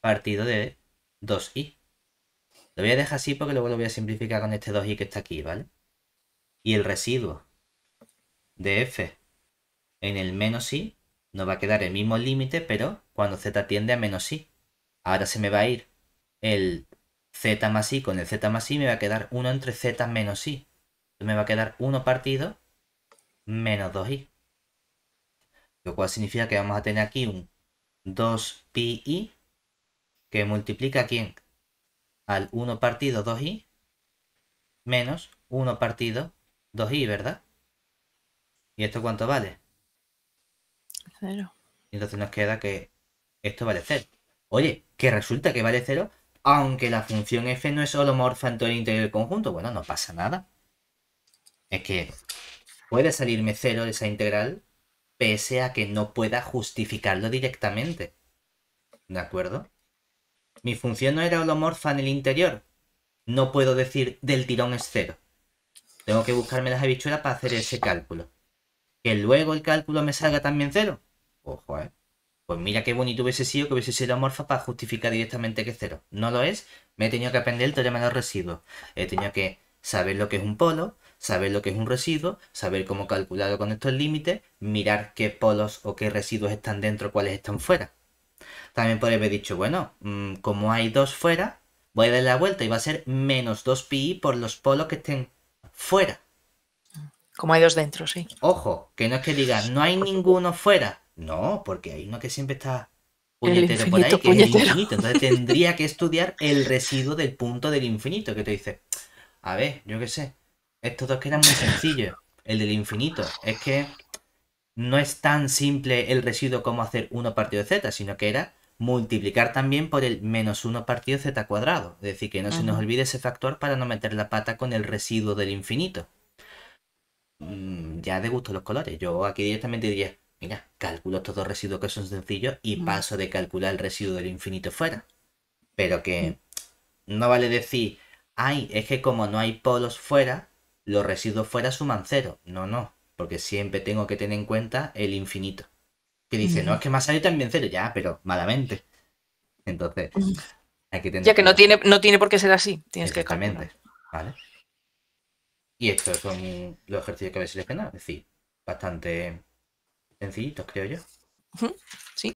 partido de 2i. Lo voy a dejar así porque luego lo voy a simplificar con este 2i que está aquí, ¿vale? Y el residuo de f en el menos i nos va a quedar el mismo límite, pero cuando z tiende a menos i. Ahora se me va a ir el z más i con el z más i, me va a quedar 1 entre z menos i. me va a quedar 1 partido menos 2i. Lo cual significa que vamos a tener aquí un 2pi que multiplica aquí en al 1 partido 2i menos 1 partido 2i, ¿verdad? ¿Y esto cuánto vale? Cero. Entonces nos queda que esto vale cero. Oye, que resulta que vale cero, aunque la función f no es holomorfa en todo el interior del conjunto. Bueno, no pasa nada. Es que puede salirme cero esa integral, pese a que no pueda justificarlo directamente. ¿De acuerdo? Mi función no era holomorfa en el interior. No puedo decir del tirón es cero. Tengo que buscarme las habichuelas para hacer ese cálculo. Que luego el cálculo me salga también cero. Ojo, eh. Pues mira qué bonito hubiese sido que hubiese sido amorfa para justificar directamente que es cero. No lo es. Me he tenido que aprender el teorema de los residuos. He tenido que saber lo que es un polo, saber lo que es un residuo, saber cómo calcularlo con estos límites, mirar qué polos o qué residuos están dentro, cuáles están fuera. También podría haber dicho, bueno, mm, como hay dos fuera, voy a dar la vuelta y va a ser menos 2pi por los polos que estén fuera. Como hay dos dentro, sí. Ojo, que no es que digas, no hay ninguno fuera. No, porque hay uno que siempre está puñetero por ahí, que es el infinito. Entonces tendría que estudiar el residuo del punto del infinito, que te dice, a ver, yo qué sé, estos dos que eran muy sencillos. El del infinito, es que no es tan simple el residuo como hacer uno partido de z, sino que era multiplicar también por el menos 1 partido z cuadrado. Es decir, que no se nos olvide ese factor para no meter la pata con el residuo del infinito. Mm, ya de gusto los colores. Yo aquí directamente diría, mira, calculo estos dos residuos que son sencillos y paso de calcular el residuo del infinito fuera. Pero que no vale decir, ay, es que como no hay polos fuera, los residuos fuera suman cero. No, no, porque siempre tengo que tener en cuenta el infinito que dice, no, es que más Masai también cero, ya, pero malamente. Entonces, hay que tener. Ya que no tiene, no tiene por qué ser así, tienes que ¿vale? Y estos son los ejercicios que habéis seleccionado, es decir, bastante sencillitos, creo yo.